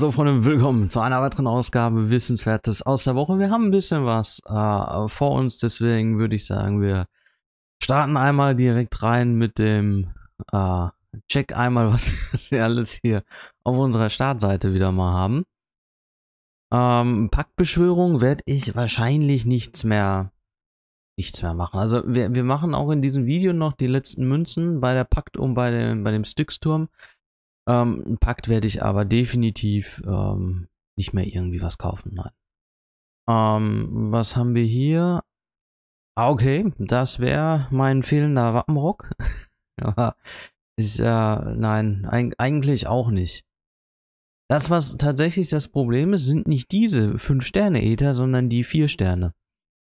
So Freunde, willkommen zu einer weiteren Ausgabe Wissenswertes aus der Woche. Wir haben ein bisschen was äh, vor uns, deswegen würde ich sagen, wir starten einmal direkt rein mit dem äh, Check einmal, was, wir alles hier auf unserer Startseite wieder mal haben. Ähm, Paktbeschwörung werde ich wahrscheinlich nichts mehr nichts mehr machen. Also wir, wir machen auch in diesem Video noch die letzten Münzen bei der Pakt um bei dem, bei dem Styxturm. turm ähm, Pakt werde ich aber definitiv ähm, nicht mehr irgendwie was kaufen. Nein. Ähm, was haben wir hier? Ah, okay, das wäre mein fehlender Wappenrock. ja, ist, äh, nein, eig eigentlich auch nicht. Das, was tatsächlich das Problem ist, sind nicht diese 5-Sterne-Ether, sondern die 4 Sterne.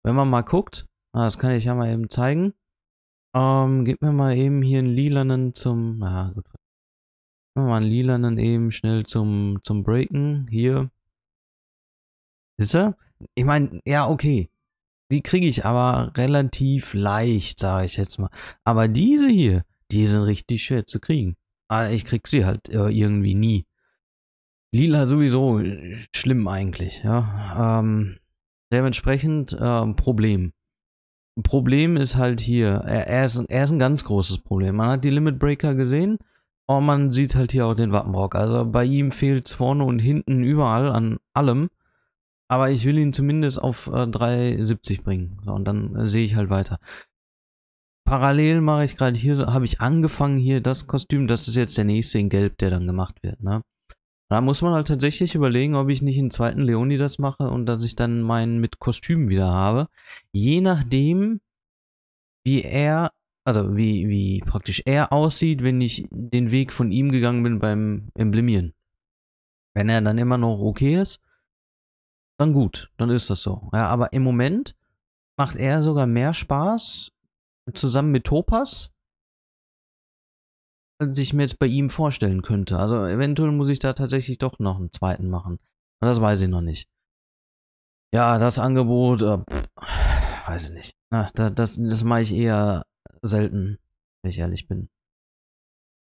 Wenn man mal guckt, ah, das kann ich ja mal eben zeigen. Ähm, gib mir mal eben hier einen lilanen zum, na gut, Machen wir mal einen lilanen eben schnell zum, zum Breaken. Hier. Ist er? Ich meine, ja, okay. Die kriege ich aber relativ leicht, sage ich jetzt mal. Aber diese hier, die sind richtig schwer zu kriegen. Aber ah, ich krieg sie halt äh, irgendwie nie. Lila sowieso äh, schlimm eigentlich, ja. Ähm, dementsprechend äh, Problem. Problem ist halt hier, er, äh, er, ist, er ist ein ganz großes Problem. Man hat die Limit Breaker gesehen Oh, man sieht halt hier auch den Wappenrock. Also bei ihm fehlt vorne und hinten überall an allem. Aber ich will ihn zumindest auf äh, 3,70 bringen. So, und dann äh, sehe ich halt weiter. Parallel mache ich gerade hier, habe ich angefangen hier das Kostüm. Das ist jetzt der nächste in Gelb, der dann gemacht wird. Ne? Da muss man halt tatsächlich überlegen, ob ich nicht einen zweiten Leonidas mache und dass ich dann meinen mit Kostüm wieder habe. Je nachdem, wie er also wie, wie praktisch er aussieht, wenn ich den Weg von ihm gegangen bin beim Emblemieren. Wenn er dann immer noch okay ist, dann gut, dann ist das so. Ja, aber im Moment macht er sogar mehr Spaß zusammen mit Topas, als ich mir jetzt bei ihm vorstellen könnte. Also eventuell muss ich da tatsächlich doch noch einen zweiten machen. Aber das weiß ich noch nicht. Ja, das Angebot, äh, pff, weiß ich nicht. Na, da, das das mache ich eher selten, wenn ich ehrlich bin.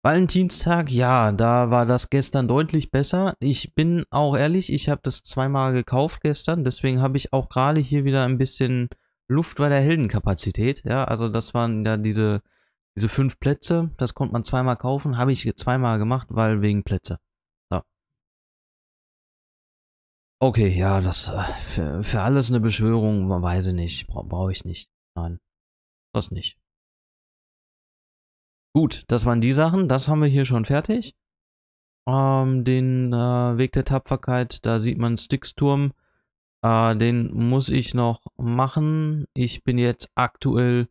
Valentinstag, ja, da war das gestern deutlich besser. Ich bin auch ehrlich, ich habe das zweimal gekauft gestern, deswegen habe ich auch gerade hier wieder ein bisschen Luft bei der Heldenkapazität. Ja, also das waren ja diese, diese fünf Plätze, das konnte man zweimal kaufen, habe ich zweimal gemacht, weil wegen Plätze. So. Okay, ja, das äh, für, für alles eine Beschwörung, weiß ich nicht, brauche ich nicht. Nein, das nicht. Gut, das waren die Sachen. Das haben wir hier schon fertig. Ähm, den äh, Weg der Tapferkeit, da sieht man Sticksturm. Äh, den muss ich noch machen. Ich bin jetzt aktuell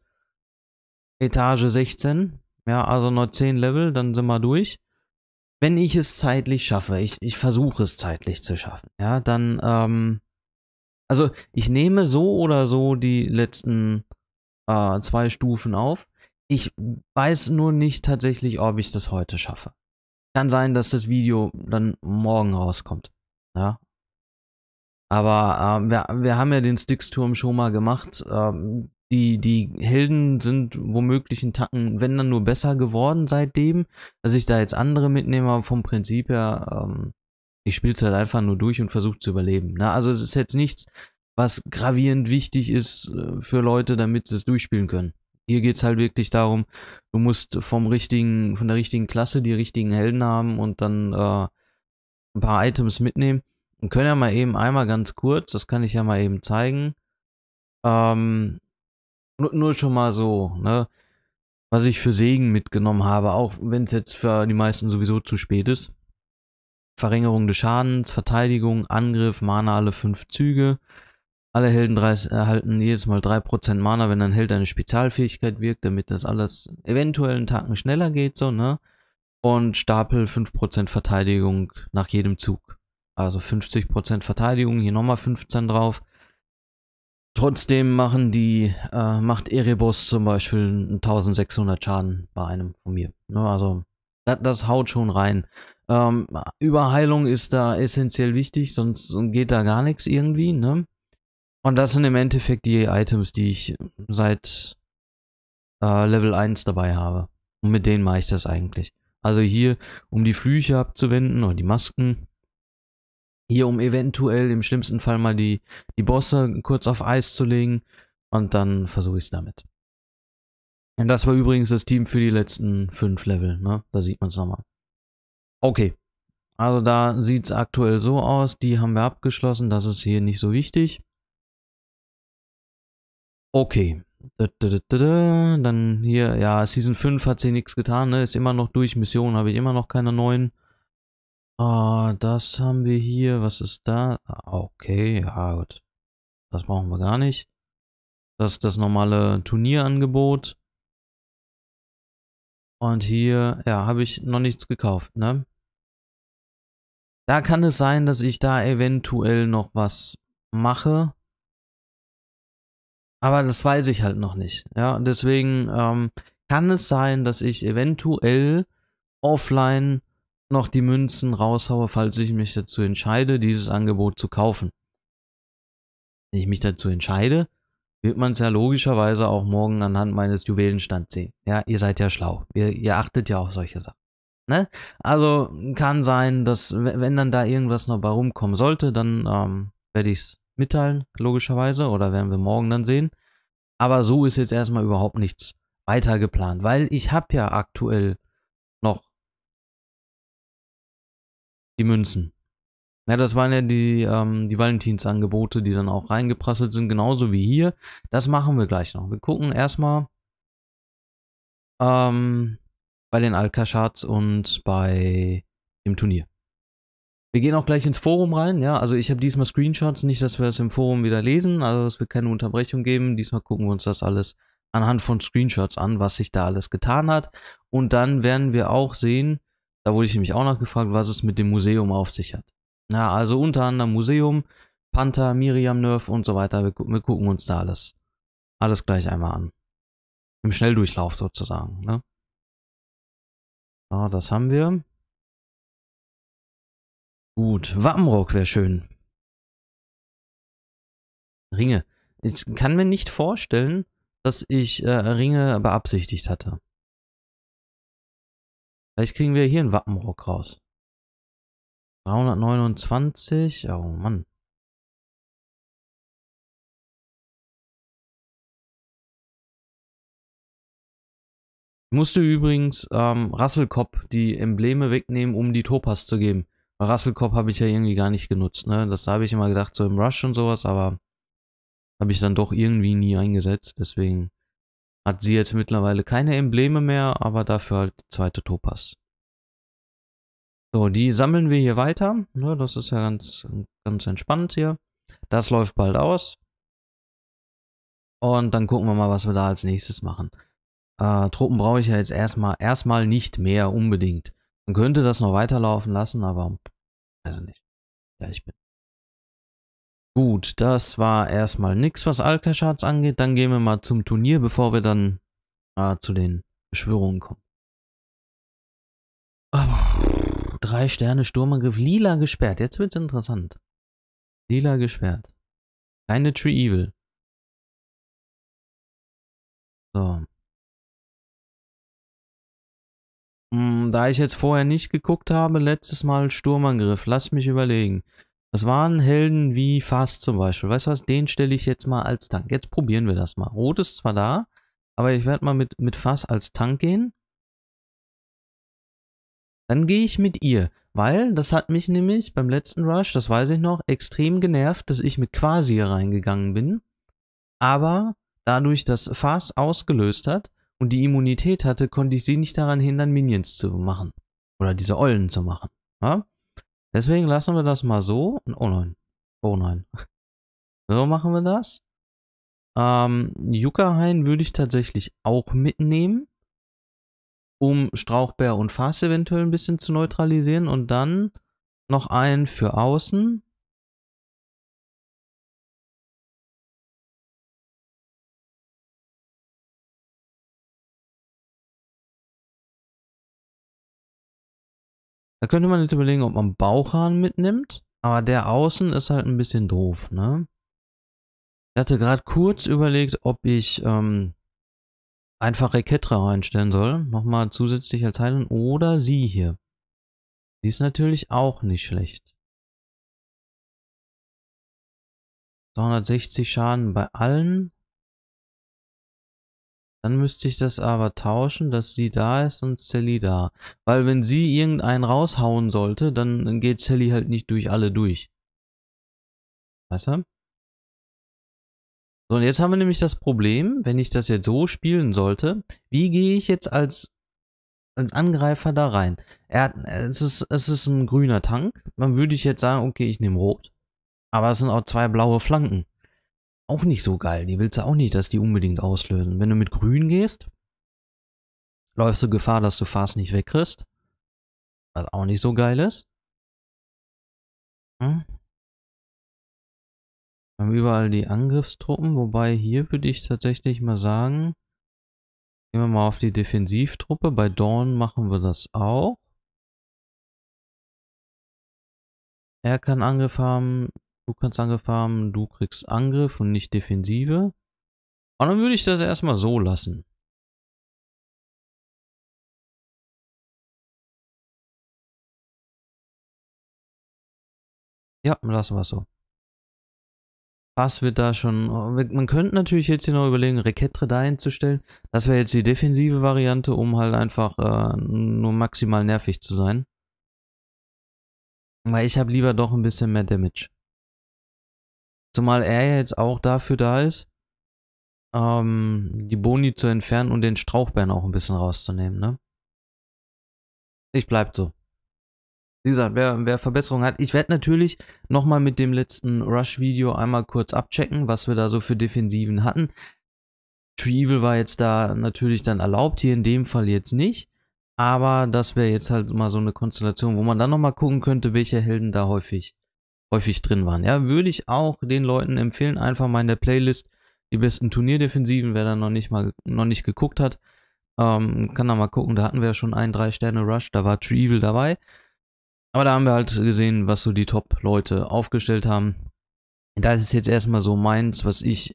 Etage 16. Ja, also noch 10 Level, dann sind wir durch. Wenn ich es zeitlich schaffe, ich, ich versuche es zeitlich zu schaffen, ja, dann, ähm, also ich nehme so oder so die letzten äh, zwei Stufen auf. Ich weiß nur nicht tatsächlich, ob ich das heute schaffe. Kann sein, dass das Video dann morgen rauskommt. Ja. Aber äh, wir, wir haben ja den Sticksturm schon mal gemacht. Ähm, die, die Helden sind womöglich in Tacken, wenn dann nur besser geworden seitdem. Dass ich da jetzt andere mitnehme, aber vom Prinzip her, ähm, ich spiele es halt einfach nur durch und versuche zu überleben. Ne? Also es ist jetzt nichts, was gravierend wichtig ist äh, für Leute, damit sie es durchspielen können. Hier geht es halt wirklich darum, du musst vom richtigen, von der richtigen Klasse die richtigen Helden haben und dann äh, ein paar Items mitnehmen. Und können ja mal eben einmal ganz kurz, das kann ich ja mal eben zeigen. Ähm, nur, nur schon mal so, ne? Was ich für Segen mitgenommen habe, auch wenn es jetzt für die meisten sowieso zu spät ist. Verringerung des Schadens, Verteidigung, Angriff, Mana alle fünf Züge. Alle Helden erhalten jedes Mal 3% Mana, wenn ein Held eine Spezialfähigkeit wirkt, damit das alles eventuell einen Tacken schneller geht, so, ne? Und Stapel 5% Verteidigung nach jedem Zug. Also 50% Verteidigung, hier nochmal 15 drauf. Trotzdem machen die, äh, macht Erebus zum Beispiel 1600 Schaden bei einem von mir. Ne? Also das, das haut schon rein. Ähm, Überheilung ist da essentiell wichtig, sonst geht da gar nichts irgendwie. Ne? Und das sind im Endeffekt die Items, die ich seit äh, Level 1 dabei habe. Und mit denen mache ich das eigentlich. Also hier, um die Flüche abzuwenden und die Masken. Hier, um eventuell im schlimmsten Fall mal die, die Bosse kurz auf Eis zu legen. Und dann versuche ich es damit. Und das war übrigens das Team für die letzten 5 Level. Ne? Da sieht man es nochmal. Okay. Also da sieht es aktuell so aus. Die haben wir abgeschlossen. Das ist hier nicht so wichtig. Okay. Dann hier, ja, Season 5 hat sie nichts getan, ne? Ist immer noch durch. Mission habe ich immer noch keine neuen. Ah, das haben wir hier. Was ist da? Ah, okay, ja gut. Das brauchen wir gar nicht. Das ist das normale Turnierangebot. Und hier, ja, habe ich noch nichts gekauft, ne? Da kann es sein, dass ich da eventuell noch was mache. Aber das weiß ich halt noch nicht. Ja, und deswegen ähm, kann es sein, dass ich eventuell offline noch die Münzen raushaue, falls ich mich dazu entscheide, dieses Angebot zu kaufen. Wenn ich mich dazu entscheide, wird man es ja logischerweise auch morgen anhand meines Juwelenstands sehen. Ja, ihr seid ja schlau. Ihr, ihr achtet ja auf solche Sachen. Ne? Also kann sein, dass wenn dann da irgendwas noch bei rumkommen sollte, dann ähm, werde ich es mitteilen, logischerweise, oder werden wir morgen dann sehen. Aber so ist jetzt erstmal überhaupt nichts weiter geplant, weil ich habe ja aktuell noch die Münzen. Ja, das waren ja die, ähm, die Valentinsangebote, die dann auch reingeprasselt sind, genauso wie hier. Das machen wir gleich noch. Wir gucken erstmal ähm, bei den Alka-Charts und bei dem Turnier. Wir gehen auch gleich ins Forum rein, ja. Also ich habe diesmal Screenshots, nicht, dass wir es im Forum wieder lesen, also es wird keine Unterbrechung geben. Diesmal gucken wir uns das alles anhand von Screenshots an, was sich da alles getan hat. Und dann werden wir auch sehen, da wurde ich nämlich auch noch gefragt, was es mit dem Museum auf sich hat. Ja, also unter anderem Museum, Panther, Miriam Nerf und so weiter. Wir, wir gucken uns da alles, alles gleich einmal an. Im Schnelldurchlauf sozusagen, ne? So, das haben wir. Gut, Wappenrock wäre schön. Ringe. Ich kann mir nicht vorstellen, dass ich äh, Ringe beabsichtigt hatte. Vielleicht kriegen wir hier einen Wappenrock raus. 329, oh Mann. Ich musste übrigens ähm, Rasselkopf die Embleme wegnehmen, um die Topas zu geben. Rasselkopf Cop habe ich ja irgendwie gar nicht genutzt. Ne? Das habe ich immer gedacht, so im Rush und sowas, aber habe ich dann doch irgendwie nie eingesetzt. Deswegen hat sie jetzt mittlerweile keine Embleme mehr, aber dafür halt die zweite Topaz. So, die sammeln wir hier weiter. Ne? Das ist ja ganz, ganz entspannt hier. Das läuft bald aus. Und dann gucken wir mal, was wir da als nächstes machen. Äh, Truppen brauche ich ja jetzt erstmal, erstmal nicht mehr unbedingt. Man könnte das noch weiterlaufen lassen, aber weiß nicht. Ehrlich bin. Gut, das war erstmal nix, was alka Alcachats angeht. Dann gehen wir mal zum Turnier, bevor wir dann äh, zu den Beschwörungen kommen. Oh, drei Sterne, Sturmangriff, lila gesperrt. Jetzt wird's interessant. Lila gesperrt. Keine Tree Evil. So. Hm, da ich jetzt vorher nicht geguckt habe, letztes Mal Sturmangriff, lass mich überlegen. Das waren Helden wie Fast zum Beispiel. Weißt du was, den stelle ich jetzt mal als Tank. Jetzt probieren wir das mal. Rot ist zwar da, aber ich werde mal mit, mit Fast als Tank gehen. Dann gehe ich mit ihr, weil das hat mich nämlich beim letzten Rush, das weiß ich noch, extrem genervt, dass ich mit Quasi reingegangen bin. Aber dadurch, dass Fast ausgelöst hat, und die Immunität hatte, konnte ich sie nicht daran hindern, Minions zu machen. Oder diese Eulen zu machen. Ja? Deswegen lassen wir das mal so. Oh nein. Oh nein. So machen wir das. Ähm, Juckerhain würde ich tatsächlich auch mitnehmen, um Strauchbär und Fass eventuell ein bisschen zu neutralisieren und dann noch einen für außen Da könnte man jetzt überlegen, ob man Bauchhahn mitnimmt. Aber der außen ist halt ein bisschen doof, ne? Ich hatte gerade kurz überlegt, ob ich ähm, einfach Reketra reinstellen soll. Nochmal zusätzlich als Heilung. Oder sie hier. Die ist natürlich auch nicht schlecht. 260 Schaden bei allen. Dann müsste ich das aber tauschen, dass sie da ist und Sally da. Weil wenn sie irgendeinen raushauen sollte, dann geht Sally halt nicht durch alle durch. Weißt du? So, und jetzt haben wir nämlich das Problem, wenn ich das jetzt so spielen sollte, wie gehe ich jetzt als, als Angreifer da rein? Er, es, ist, es ist ein grüner Tank. Dann würde ich jetzt sagen, okay, ich nehme rot. Aber es sind auch zwei blaue Flanken auch nicht so geil. Die willst du auch nicht, dass die unbedingt auslösen. Wenn du mit grün gehst, läufst du Gefahr, dass du Fast nicht wegkriegst. Was auch nicht so geil ist. Hm? Wir haben überall die Angriffstruppen, wobei hier würde ich tatsächlich mal sagen, gehen wir mal auf die Defensivtruppe. Bei Dawn machen wir das auch. Er kann Angriff haben, Du kannst Angriff haben, du kriegst Angriff und nicht Defensive. Und dann würde ich das erstmal so lassen. Ja, lassen wir es so. Was wird da schon... Man könnte natürlich jetzt hier noch überlegen, Reketre da einzustellen. Das wäre jetzt die defensive Variante, um halt einfach äh, nur maximal nervig zu sein. Weil ich habe lieber doch ein bisschen mehr Damage. Zumal er ja jetzt auch dafür da ist, ähm, die Boni zu entfernen und den Strauchbären auch ein bisschen rauszunehmen, ne? Ich bleib so. Wie gesagt, wer, wer Verbesserungen hat, ich werde natürlich nochmal mit dem letzten Rush-Video einmal kurz abchecken, was wir da so für Defensiven hatten. Tree Evil war jetzt da natürlich dann erlaubt, hier in dem Fall jetzt nicht. Aber das wäre jetzt halt mal so eine Konstellation, wo man dann nochmal gucken könnte, welche Helden da häufig häufig drin waren. Ja, würde ich auch den Leuten empfehlen, einfach mal in der Playlist die besten Turnierdefensiven, wer da noch nicht mal noch nicht geguckt hat, ähm, kann da mal gucken. Da hatten wir ja schon einen 3-Sterne-Rush, da war Tree Evil dabei. Aber da haben wir halt gesehen, was so die Top-Leute aufgestellt haben. Da ist es jetzt erstmal so meins, was ich,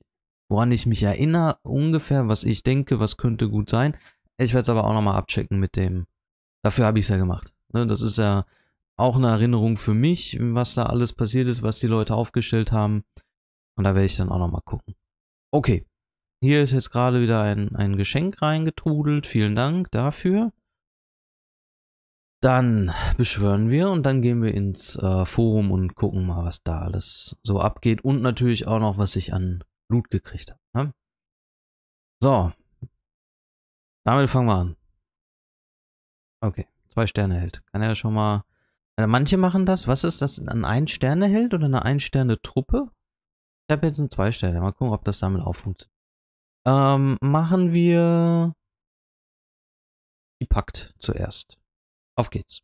woran ich mich erinnere, ungefähr, was ich denke, was könnte gut sein. Ich werde es aber auch nochmal abchecken mit dem. Dafür habe ich es ja gemacht. Ne, das ist ja auch eine Erinnerung für mich, was da alles passiert ist, was die Leute aufgestellt haben. Und da werde ich dann auch nochmal gucken. Okay, hier ist jetzt gerade wieder ein, ein Geschenk reingetrudelt. Vielen Dank dafür. Dann beschwören wir und dann gehen wir ins äh, Forum und gucken mal, was da alles so abgeht. Und natürlich auch noch, was ich an Blut gekriegt habe. Ne? So. Damit fangen wir an. Okay, zwei Sterne hält. Kann ja schon mal äh, manche machen das. Was ist das? Ein Ein-Sterne-Held oder eine Ein-Sterne-Truppe? Ich habe jetzt einen Zwei-Sterne. Mal gucken, ob das damit auch funktioniert. Ähm, machen wir die Pakt zuerst. Auf geht's.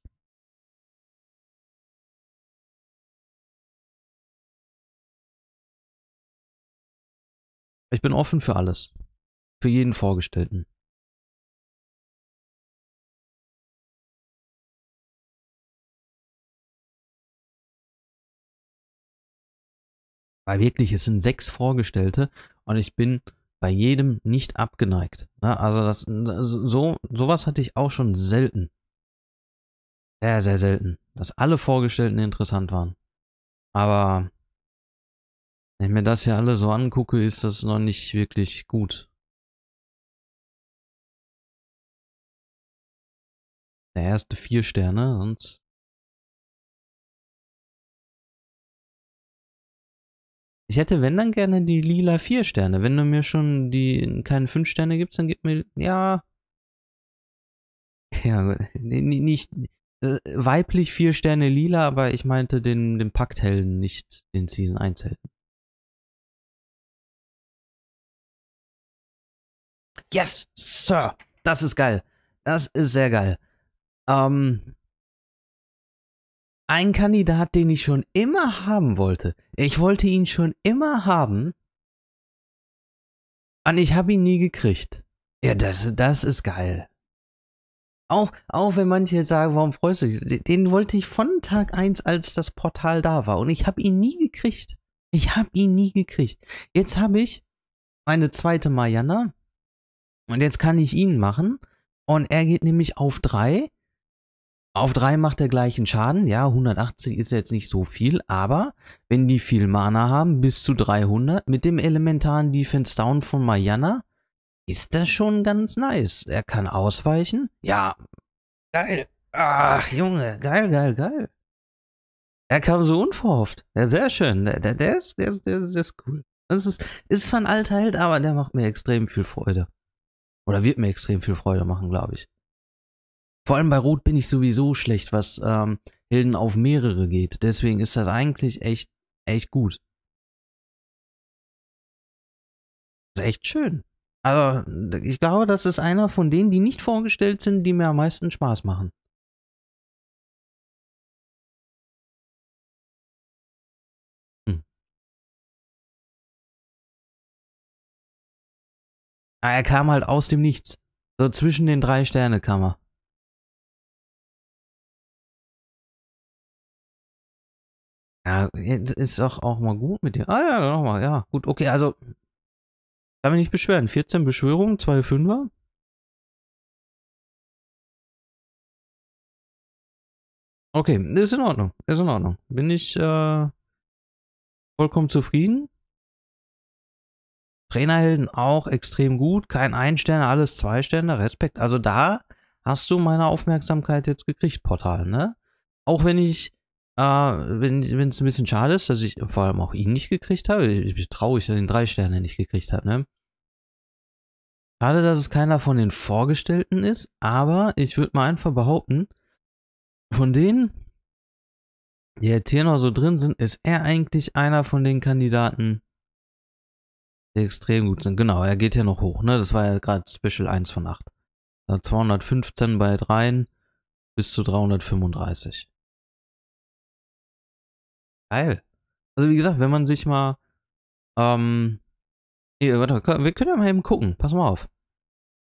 Ich bin offen für alles. Für jeden Vorgestellten. Weil wirklich, es sind sechs Vorgestellte und ich bin bei jedem nicht abgeneigt. Ja, ne? also das, so, sowas hatte ich auch schon selten. Sehr, sehr selten. Dass alle Vorgestellten interessant waren. Aber wenn ich mir das hier alle so angucke, ist das noch nicht wirklich gut. Der erste vier Sterne, sonst Ich hätte, wenn dann gerne die lila 4 Sterne. Wenn du mir schon die keinen 5 Sterne gibst, dann gib mir, ja. Ja, nicht äh, weiblich 4 Sterne lila, aber ich meinte den, den Pakthelden, nicht den Season 1 Helden. Yes, Sir! Das ist geil. Das ist sehr geil. Ähm, ein Kandidat, den ich schon immer haben wollte. Ich wollte ihn schon immer haben. Und ich habe ihn nie gekriegt. Ja, das, das ist geil. Auch, auch wenn manche sagen, warum freust du dich? Den wollte ich von Tag 1, als das Portal da war. Und ich habe ihn nie gekriegt. Ich habe ihn nie gekriegt. Jetzt habe ich meine zweite Mariana. Und jetzt kann ich ihn machen. Und er geht nämlich auf 3. Auf 3 macht er gleichen Schaden. Ja, 180 ist jetzt nicht so viel, aber wenn die viel Mana haben, bis zu 300, mit dem elementaren Defense Down von Mayana, ist das schon ganz nice. Er kann ausweichen. Ja, geil. Ach, Junge, geil, geil, geil. Er kam so unverhofft. Ja, sehr schön. Der, der, der, ist, der, der, der ist cool. Das ist, ist zwar ein alter Held, aber der macht mir extrem viel Freude. Oder wird mir extrem viel Freude machen, glaube ich. Vor allem bei Rot bin ich sowieso schlecht, was ähm, Hilden auf mehrere geht. Deswegen ist das eigentlich echt, echt gut. ist echt schön. Also, ich glaube, das ist einer von denen, die nicht vorgestellt sind, die mir am meisten Spaß machen. Hm. Aber ah, er kam halt aus dem Nichts. So zwischen den drei Sterne kam er. Ja, ist doch auch mal gut mit dir. Ah ja, nochmal, ja. Gut, okay, also. Kann mich nicht beschweren. 14 Beschwörungen, 2 Fünfer. Okay, ist in Ordnung. Ist in Ordnung. Bin ich äh, vollkommen zufrieden. Trainerhelden auch extrem gut. Kein Einsterne, alles zwei Sterne. Respekt. Also da hast du meine Aufmerksamkeit jetzt gekriegt, Portal, ne? Auch wenn ich äh, wenn es ein bisschen schade ist, dass ich vor allem auch ihn nicht gekriegt habe. Ich bin traurig, dass ich den drei Sterne nicht gekriegt habe, ne? Schade, dass es keiner von den Vorgestellten ist, aber ich würde mal einfach behaupten, von denen, die jetzt hier noch so drin sind, ist er eigentlich einer von den Kandidaten, die extrem gut sind. Genau, er geht ja noch hoch, ne? Das war ja gerade Special 1 von 8. 215 äh, bei 3 bis zu 335. Geil. Also wie gesagt, wenn man sich mal, ähm, hier, warte, wir können ja mal eben gucken. Pass mal auf.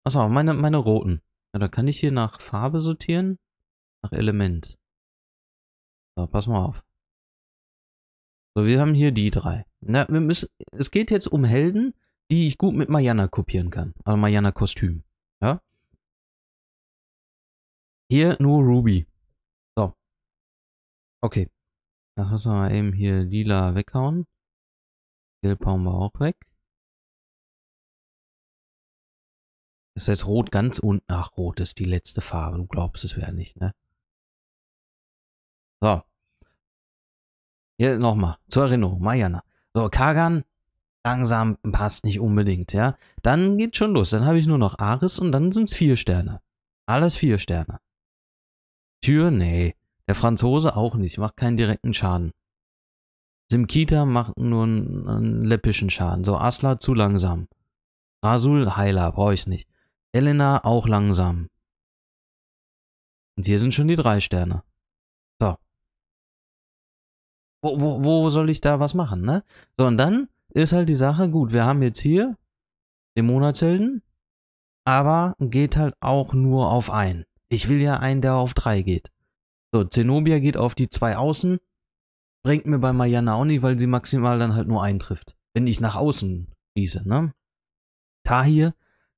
Pass mal auf, meine, meine roten. Ja, da kann ich hier nach Farbe sortieren, nach Element. So, pass mal auf. So, wir haben hier die drei. Na, wir müssen, es geht jetzt um Helden, die ich gut mit Mariana kopieren kann. Also Mariana-Kostüm. Ja? Hier nur Ruby. So. Okay. Das müssen wir eben hier lila weghauen. Gelb hauen wir auch weg. Das jetzt rot ganz unten. Ach, rot ist die letzte Farbe. Du glaubst es wäre nicht, ne? So. Hier nochmal. Zur Erinnerung. Mariana. So, Kagan. Langsam passt nicht unbedingt, ja? Dann geht's schon los. Dann habe ich nur noch Aris und dann sind es vier Sterne. Alles vier Sterne. Tür? Nee. Der Franzose auch nicht, macht keinen direkten Schaden. Simkita macht nur einen, einen läppischen Schaden. So, Asla zu langsam. Rasul Heiler, brauche ich nicht. Elena auch langsam. Und hier sind schon die drei Sterne. So. Wo, wo, wo soll ich da was machen, ne? So, und dann ist halt die Sache, gut, wir haben jetzt hier den Monatshelden, aber geht halt auch nur auf einen. Ich will ja einen, der auf drei geht. So, Zenobia geht auf die zwei Außen, bringt mir bei Mariana auch nicht, weil sie maximal dann halt nur eintrifft. Wenn ich nach außen schieße, ne? Tahir,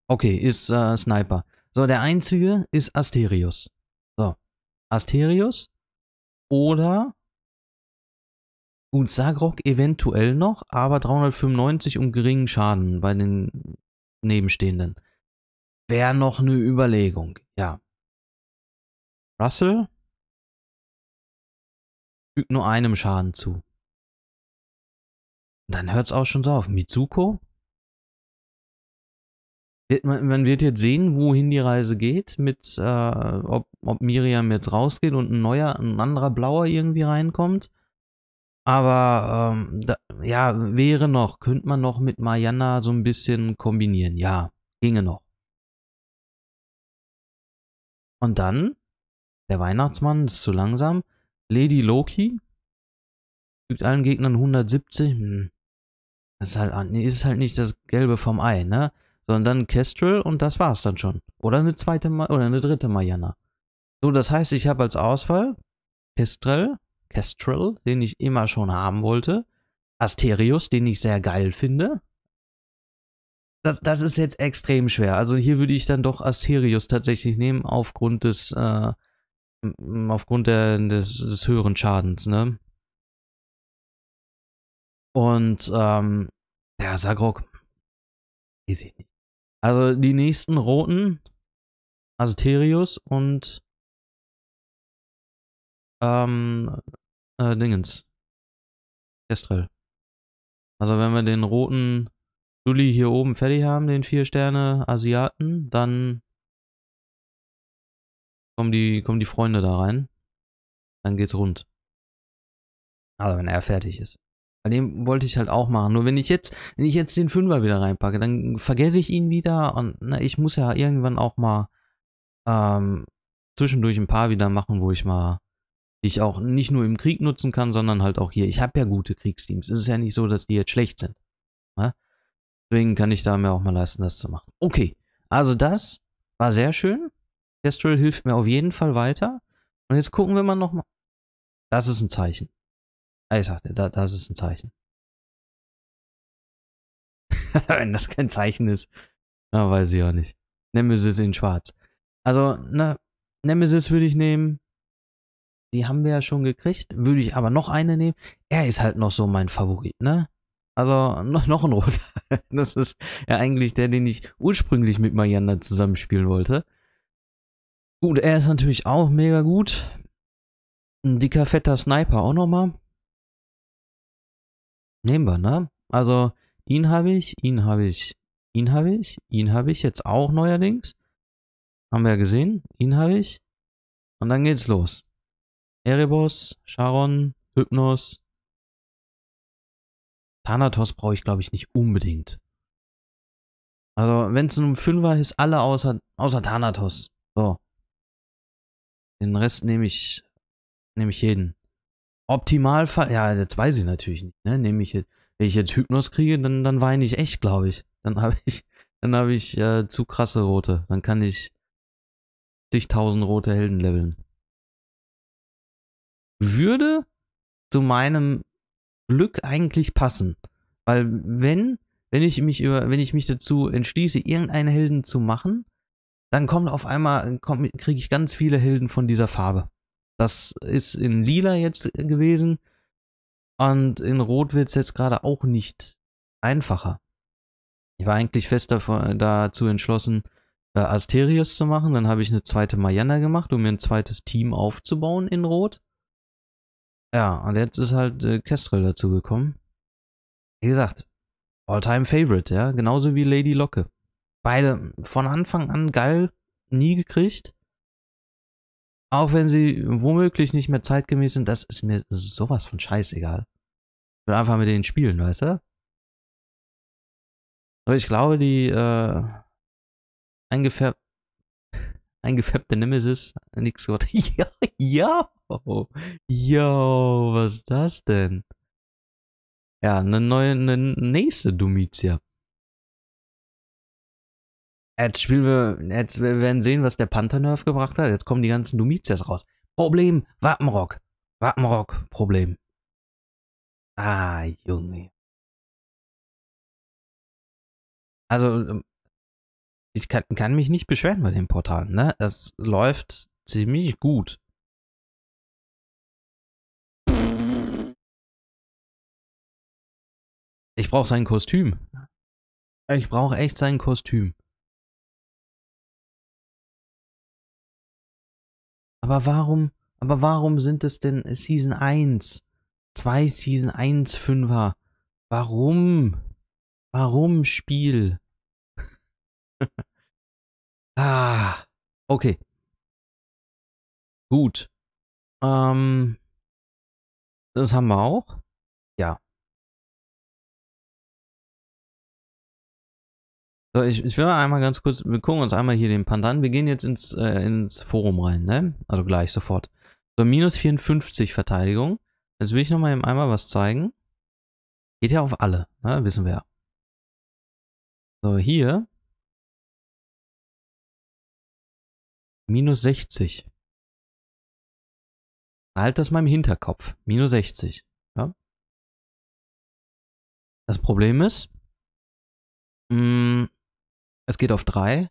okay, ist äh, Sniper. So, der einzige ist Asterius. So, Asterius oder Gut, Sagrok eventuell noch, aber 395 und geringen Schaden bei den Nebenstehenden. Wäre noch eine Überlegung, ja. Russell fügt nur einem Schaden zu. Und dann hört's auch schon so auf. Mitsuko? Man wird jetzt sehen, wohin die Reise geht, mit äh, ob, ob Miriam jetzt rausgeht und ein neuer, ein anderer Blauer irgendwie reinkommt. Aber ähm, da, ja, wäre noch, könnte man noch mit Mariana so ein bisschen kombinieren. Ja, ginge noch. Und dann, der Weihnachtsmann ist zu langsam. Lady Loki. Gibt allen Gegnern 170. Hm. Das ist halt, nee, ist halt nicht das Gelbe vom Ei, ne? Sondern Kestrel und das war's dann schon. Oder eine zweite Ma oder eine dritte Mariana. So, das heißt, ich habe als Auswahl Kestrel, Kestrel, den ich immer schon haben wollte. Asterius, den ich sehr geil finde. Das, das ist jetzt extrem schwer. Also hier würde ich dann doch Asterius tatsächlich nehmen, aufgrund des äh, aufgrund der, des, des, höheren Schadens, ne? Und, ähm, ja, Sagrok. Weiß ich nicht. Also die nächsten roten, Asterius also und ähm, äh, Dingens. Kestrel. Also wenn wir den roten Juli hier oben fertig haben, den vier Sterne Asiaten, dann kommen die, kommen die Freunde da rein. Dann geht's rund. Aber wenn er fertig ist. Bei dem wollte ich halt auch machen. Nur wenn ich jetzt, wenn ich jetzt den Fünfer wieder reinpacke, dann vergesse ich ihn wieder und na, ich muss ja irgendwann auch mal ähm, zwischendurch ein paar wieder machen, wo ich mal die ich auch nicht nur im Krieg nutzen kann, sondern halt auch hier. Ich habe ja gute Kriegsteams. Es ist ja nicht so, dass die jetzt schlecht sind. Ja? Ne? Deswegen kann ich da mir auch mal leisten, das zu machen. Okay, also das war sehr schön. Kestrel hilft mir auf jeden Fall weiter. Und jetzt gucken wir mal nochmal. Das ist ein Zeichen. Ah, ich sagte, da, das ist ein Zeichen. Wenn das kein Zeichen ist, na, weiß ich auch nicht. Nemesis in schwarz. Also, ne, Nemesis würde ich nehmen. Die haben wir ja schon gekriegt. Würde ich aber noch eine nehmen. Er ist halt noch so mein Favorit, ne? Also noch, noch ein roter. Das ist ja eigentlich der, den ich ursprünglich mit Marianna zusammenspielen wollte. Gut, er ist natürlich auch mega gut. Ein dicker, fetter Sniper auch nochmal. Nehmen wir, ne? Also, ihn habe ich, ihn habe ich, ihn habe ich, ihn habe ich jetzt auch neuerdings. Haben wir ja gesehen, ihn habe ich. Und dann geht's los. Erebos, Charon, Hypnos. Thanatos brauche ich, glaube ich, nicht unbedingt. Also, wenn es ein Fünfer ist, alle außer, außer Thanatos. So. Den Rest nehme ich, nehme ich jeden. Optimalfall, ja, das weiß ich natürlich nicht, ne? Nehme ich wenn ich jetzt Hypnos kriege, dann, dann weine ich echt, glaube ich. Dann habe ich, dann habe ich äh, zu krasse rote. Dann kann ich zigtausend rote Helden leveln. Würde zu meinem Glück eigentlich passen. Weil wenn, wenn ich mich über, wenn ich mich dazu entschließe, irgendeinen Helden zu machen, dann kommt auf einmal, kriege ich ganz viele Helden von dieser Farbe. Das ist in lila jetzt gewesen und in rot wird es jetzt gerade auch nicht einfacher. Ich war eigentlich fest dazu entschlossen, äh, Asterius zu machen. Dann habe ich eine zweite Mariana gemacht, um mir ein zweites Team aufzubauen in Rot. Ja, und jetzt ist halt äh, Kestrel dazu gekommen. Wie gesagt, All-Time-Favorite, ja, genauso wie Lady Locke beide von Anfang an geil nie gekriegt. Auch wenn sie womöglich nicht mehr zeitgemäß sind, das ist mir sowas von scheißegal. Ich will einfach mit denen spielen, weißt du? Aber ich glaube, die äh, eingefärbt, eingefärbte Nemesis, nix Gott. ja, ja, yo, was ist das denn? Ja, eine neue, eine nächste Domitia. Jetzt, spielen wir, jetzt wir werden sehen, was der Panther-Nerf gebracht hat. Jetzt kommen die ganzen Dumizes raus. Problem, Wappenrock. Wappenrock, Problem. Ah, Junge. Also, ähm, ich kann, kann mich nicht beschweren bei dem Portal, ne? Es läuft ziemlich gut. Ich brauche sein Kostüm. Ich brauche echt sein Kostüm. Aber warum, aber warum sind es denn Season 1? Zwei Season 1 Fünfer. Warum? Warum Spiel? ah, okay. Gut. Ähm, das haben wir auch. Ja. So, ich, ich will einmal ganz kurz, wir gucken uns einmal hier den Pandan. Wir gehen jetzt ins, äh, ins Forum rein, ne? Also gleich, sofort. So, minus 54 Verteidigung. Jetzt will ich nochmal eben einmal was zeigen. Geht ja auf alle, ne? Wissen wir ja. So, hier. Minus 60. Halt das mal im Hinterkopf. Minus 60. Ja? Das Problem ist, mh, mm, es geht auf 3.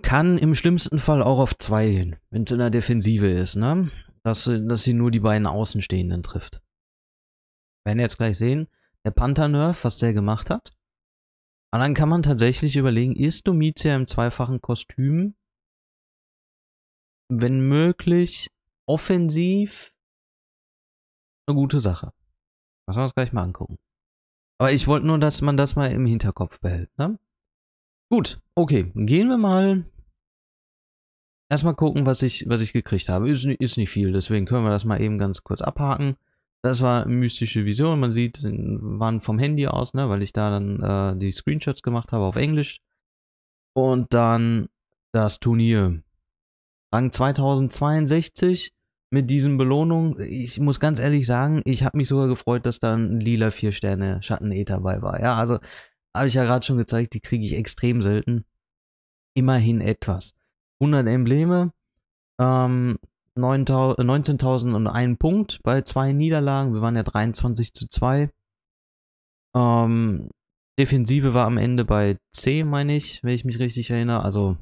Kann im schlimmsten Fall auch auf 2 hin, wenn es in der Defensive ist, ne? Dass, dass sie nur die beiden Außenstehenden trifft. Wir Werden jetzt gleich sehen, der Panther-Nerf, was der gemacht hat. Und dann kann man tatsächlich überlegen, ist Domitia im zweifachen Kostüm, wenn möglich, offensiv eine gute Sache. Das wir uns gleich mal angucken. Aber ich wollte nur, dass man das mal im Hinterkopf behält. Ne? Gut, okay. Gehen wir mal. Erstmal gucken, was ich, was ich gekriegt habe. Ist, ist nicht viel, deswegen können wir das mal eben ganz kurz abhaken. Das war mystische Vision. Man sieht, waren vom Handy aus, ne, weil ich da dann äh, die Screenshots gemacht habe auf Englisch. Und dann das Turnier. Rang 2062 mit diesen Belohnungen, ich muss ganz ehrlich sagen, ich habe mich sogar gefreut, dass da ein lila 4 sterne schatten ether dabei war. Ja, also habe ich ja gerade schon gezeigt, die kriege ich extrem selten. Immerhin etwas. 100 Embleme, ähm, 19.001 äh, Punkt bei zwei Niederlagen. Wir waren ja 23 zu 2. Ähm, Defensive war am Ende bei C, meine ich, wenn ich mich richtig erinnere. Also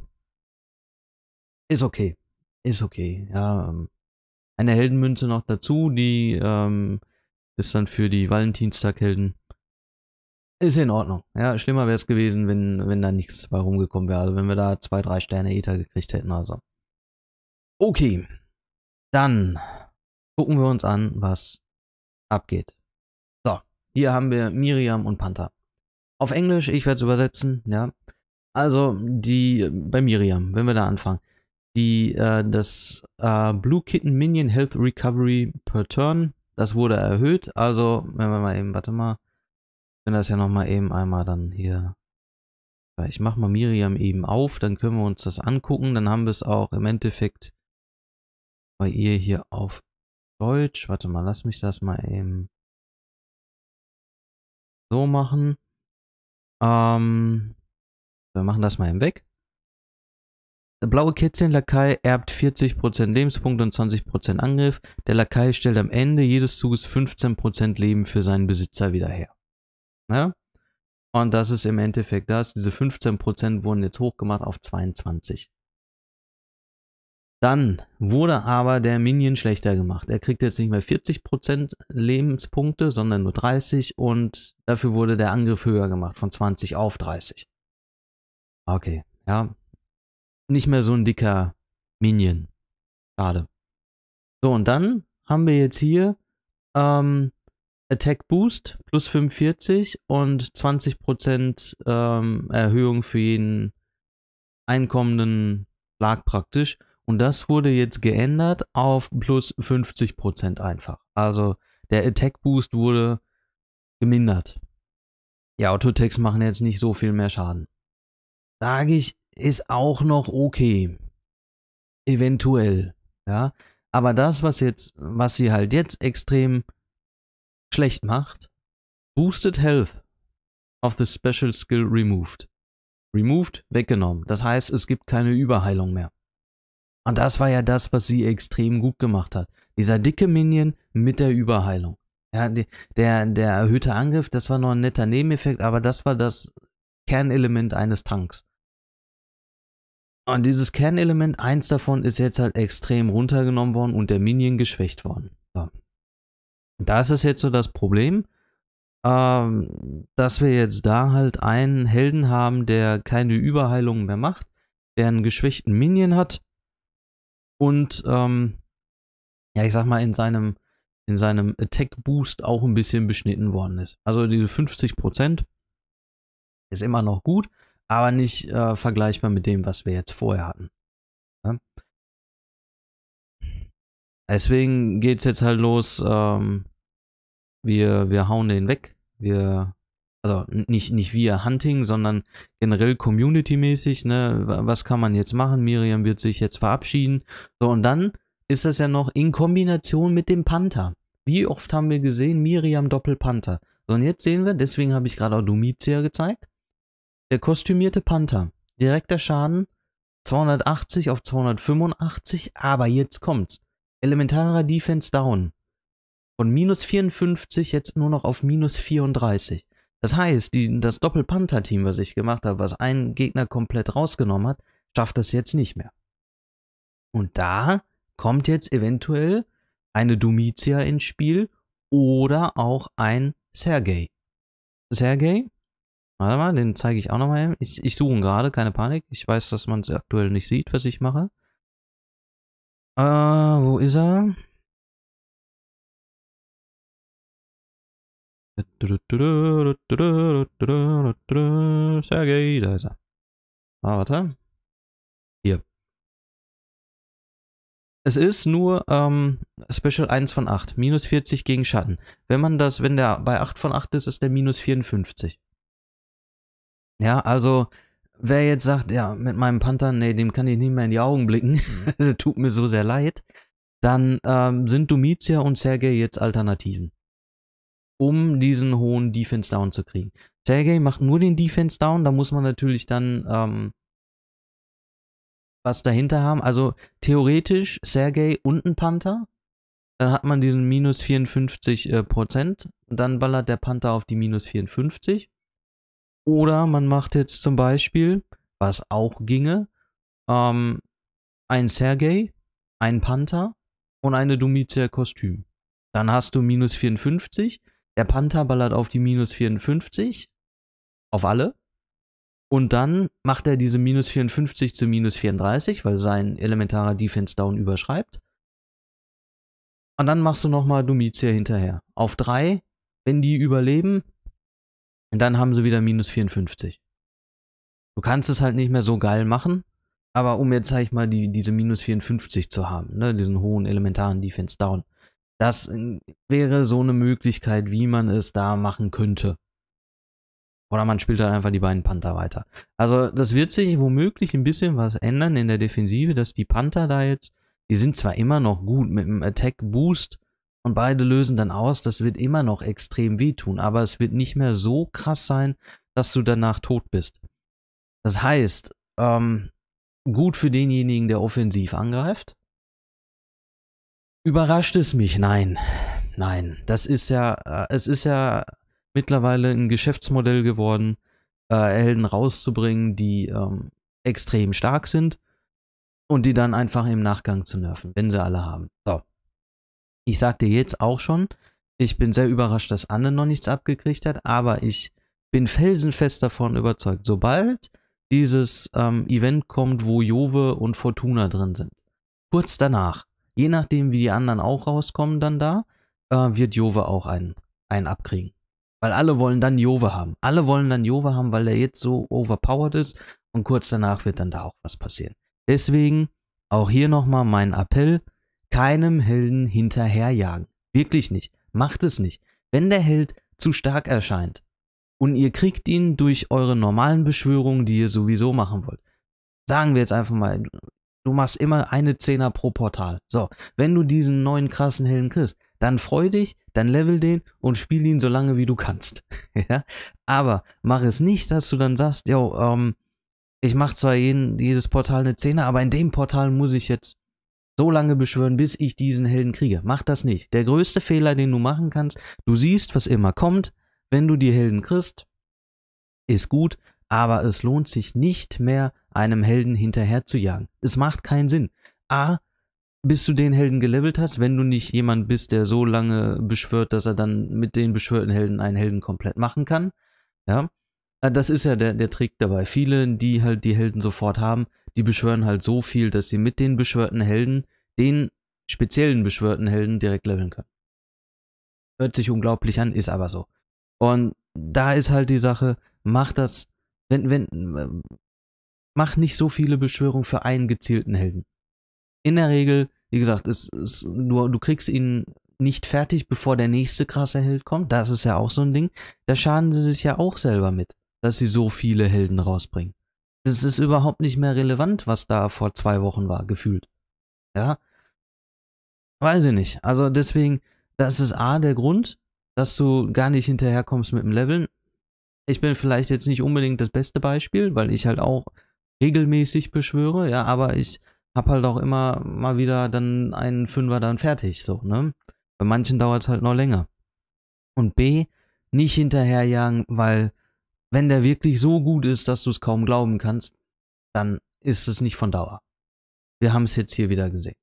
ist okay. Ist okay. Ja, ähm, eine Heldenmünze noch dazu, die ähm, ist dann für die Valentinstag-Helden. Ist in Ordnung. Ja, schlimmer wäre es gewesen, wenn, wenn da nichts bei rumgekommen wäre. Also wenn wir da zwei, drei Sterne Ether gekriegt hätten also. Okay. Dann gucken wir uns an, was abgeht. So, hier haben wir Miriam und Panther. Auf Englisch, ich werde es übersetzen, ja. Also, die bei Miriam, wenn wir da anfangen die, äh, das äh, Blue Kitten Minion Health Recovery per Turn, das wurde erhöht. Also, wenn wir mal eben, warte mal, wenn das ja nochmal eben einmal dann hier, ich mach mal Miriam eben auf, dann können wir uns das angucken. Dann haben wir es auch im Endeffekt bei ihr hier auf Deutsch. Warte mal, lass mich das mal eben so machen. Ähm, wir machen das mal eben weg blaue Kätzchen-Lakai erbt 40% Lebenspunkte und 20% Angriff. Der Lakai stellt am Ende jedes Zuges 15% Leben für seinen Besitzer wieder her. Ja? Und das ist im Endeffekt das. Diese 15% wurden jetzt hochgemacht auf 22. Dann wurde aber der Minion schlechter gemacht. Er kriegt jetzt nicht mehr 40% Lebenspunkte, sondern nur 30 und dafür wurde der Angriff höher gemacht, von 20 auf 30. Okay, ja, nicht mehr so ein dicker Minion. Schade. So, und dann haben wir jetzt hier ähm, Attack Boost plus 45 und 20% ähm, Erhöhung für jeden einkommenden Schlag praktisch. Und das wurde jetzt geändert auf plus 50% einfach. Also der Attack Boost wurde gemindert. Ja, Autotext machen jetzt nicht so viel mehr Schaden. Sage ich ist auch noch okay. Eventuell. Ja. Aber das, was jetzt, was sie halt jetzt extrem schlecht macht, boosted health of the special skill removed. Removed, weggenommen. Das heißt, es gibt keine Überheilung mehr. Und das war ja das, was sie extrem gut gemacht hat. Dieser dicke Minion mit der Überheilung. Ja, der, der erhöhte Angriff, das war nur ein netter Nebeneffekt, aber das war das Kernelement eines Tanks. Und dieses Kernelement, eins davon, ist jetzt halt extrem runtergenommen worden und der Minion geschwächt worden. So. Das ist jetzt so das Problem, ähm, dass wir jetzt da halt einen Helden haben, der keine Überheilung mehr macht, der einen geschwächten Minion hat und, ähm, ja, ich sag mal, in seinem, in seinem Attack-Boost auch ein bisschen beschnitten worden ist. Also diese 50% ist immer noch gut, aber nicht äh, vergleichbar mit dem, was wir jetzt vorher hatten. Ja? Deswegen geht's jetzt halt los. Ähm, wir, wir hauen den weg. Wir, also nicht, nicht wir Hunting, sondern generell Community-mäßig. Ne? Was kann man jetzt machen? Miriam wird sich jetzt verabschieden. So, und dann ist das ja noch in Kombination mit dem Panther. Wie oft haben wir gesehen, Miriam Doppelpanther? So, und jetzt sehen wir, deswegen habe ich gerade auch Domizia gezeigt. Der kostümierte Panther. Direkter Schaden 280 auf 285, aber jetzt kommt's. Elementarer Defense down. Von minus 54 jetzt nur noch auf minus 34. Das heißt, die, das Doppel-Panther-Team, was ich gemacht habe, was einen Gegner komplett rausgenommen hat, schafft das jetzt nicht mehr. Und da kommt jetzt eventuell eine Domitia ins Spiel oder auch ein Sergei. Sergei Warte mal, den zeige ich auch nochmal. Ich, ich suche ihn gerade, keine Panik. Ich weiß, dass man es aktuell nicht sieht, was ich mache. Äh, wo ist er? Sergei, da ist er. Ah, warte. Hier. Es ist nur ähm, Special 1 von 8. Minus 40 gegen Schatten. Wenn man das, wenn der bei 8 von 8 ist, ist der minus 54. Ja, also wer jetzt sagt, ja, mit meinem Panther, nee, dem kann ich nicht mehr in die Augen blicken, mhm. tut mir so sehr leid, dann ähm, sind Domitia und Sergei jetzt Alternativen, um diesen hohen Defense Down zu kriegen. Sergei macht nur den Defense Down, da muss man natürlich dann ähm, was dahinter haben. Also theoretisch Sergei und ein Panther, dann hat man diesen minus 54 äh, Prozent, dann ballert der Panther auf die minus 54 oder man macht jetzt zum Beispiel, was auch ginge, ähm, einen Sergei, ein Panther und eine Domitia Kostüm. Dann hast du minus 54. Der Panther ballert auf die minus 54. Auf alle. Und dann macht er diese minus 54 zu minus 34, weil sein elementarer Defense Down überschreibt. Und dann machst du nochmal Domitia hinterher. Auf 3, wenn die überleben, und dann haben sie wieder minus 54. Du kannst es halt nicht mehr so geil machen, aber um jetzt, sag ich mal, die, diese minus 54 zu haben, ne, diesen hohen elementaren Defense Down, das äh, wäre so eine Möglichkeit, wie man es da machen könnte. Oder man spielt halt einfach die beiden Panther weiter. Also das wird sich womöglich ein bisschen was ändern in der Defensive, dass die Panther da jetzt, die sind zwar immer noch gut mit dem Attack Boost, und beide lösen dann aus, das wird immer noch extrem wehtun, aber es wird nicht mehr so krass sein, dass du danach tot bist. Das heißt, ähm, gut für denjenigen, der offensiv angreift. Überrascht es mich, nein, nein, das ist ja, äh, es ist ja mittlerweile ein Geschäftsmodell geworden, äh, Helden rauszubringen, die ähm, extrem stark sind und die dann einfach im Nachgang zu nerven, wenn sie alle haben. So ich sag dir jetzt auch schon, ich bin sehr überrascht, dass Anne noch nichts abgekriegt hat, aber ich bin felsenfest davon überzeugt, sobald dieses ähm, Event kommt, wo Jove und Fortuna drin sind, kurz danach, je nachdem, wie die anderen auch rauskommen dann da, äh, wird Jove auch einen, einen abkriegen. Weil alle wollen dann Jove haben. Alle wollen dann Jove haben, weil er jetzt so overpowered ist und kurz danach wird dann da auch was passieren. Deswegen auch hier nochmal mein Appell, keinem Helden hinterherjagen. Wirklich nicht. Macht es nicht. Wenn der Held zu stark erscheint und ihr kriegt ihn durch eure normalen Beschwörungen, die ihr sowieso machen wollt. Sagen wir jetzt einfach mal, du machst immer eine Zehner pro Portal. So, wenn du diesen neuen krassen Helden kriegst, dann freu dich, dann level den und spiel ihn so lange wie du kannst. ja? Aber mach es nicht, dass du dann sagst, yo, ähm, ich mach zwar jeden, jedes Portal eine Zehner, aber in dem Portal muss ich jetzt so lange beschwören, bis ich diesen Helden kriege. Mach das nicht. Der größte Fehler, den du machen kannst, du siehst, was immer kommt, wenn du die Helden kriegst, ist gut, aber es lohnt sich nicht mehr, einem Helden hinterher zu jagen. Es macht keinen Sinn. A, bis du den Helden gelevelt hast, wenn du nicht jemand bist, der so lange beschwört, dass er dann mit den beschwörten Helden einen Helden komplett machen kann. Ja. Äh, das ist ja der, der Trick dabei. Viele, die halt die Helden sofort haben, die beschwören halt so viel, dass sie mit den beschwörten Helden den speziellen beschwörten Helden direkt leveln können. Hört sich unglaublich an, ist aber so. Und da ist halt die Sache, mach das, wenn, wenn, mach nicht so viele Beschwörungen für einen gezielten Helden. In der Regel, wie gesagt, ist, ist, du, du kriegst ihn nicht fertig, bevor der nächste krasse Held kommt. Das ist ja auch so ein Ding. Da schaden sie sich ja auch selber mit, dass sie so viele Helden rausbringen. Das ist überhaupt nicht mehr relevant, was da vor zwei Wochen war, gefühlt. Ja. Weiß ich nicht. Also deswegen, das ist A, der Grund, dass du gar nicht hinterherkommst mit dem Leveln. Ich bin vielleicht jetzt nicht unbedingt das beste Beispiel, weil ich halt auch regelmäßig beschwöre, ja, aber ich hab halt auch immer mal wieder dann einen Fünfer dann fertig, so, ne? Bei manchen dauert es halt noch länger. Und B, nicht hinterherjagen, weil wenn der wirklich so gut ist, dass du es kaum glauben kannst, dann ist es nicht von Dauer. Wir haben es jetzt hier wieder gesehen.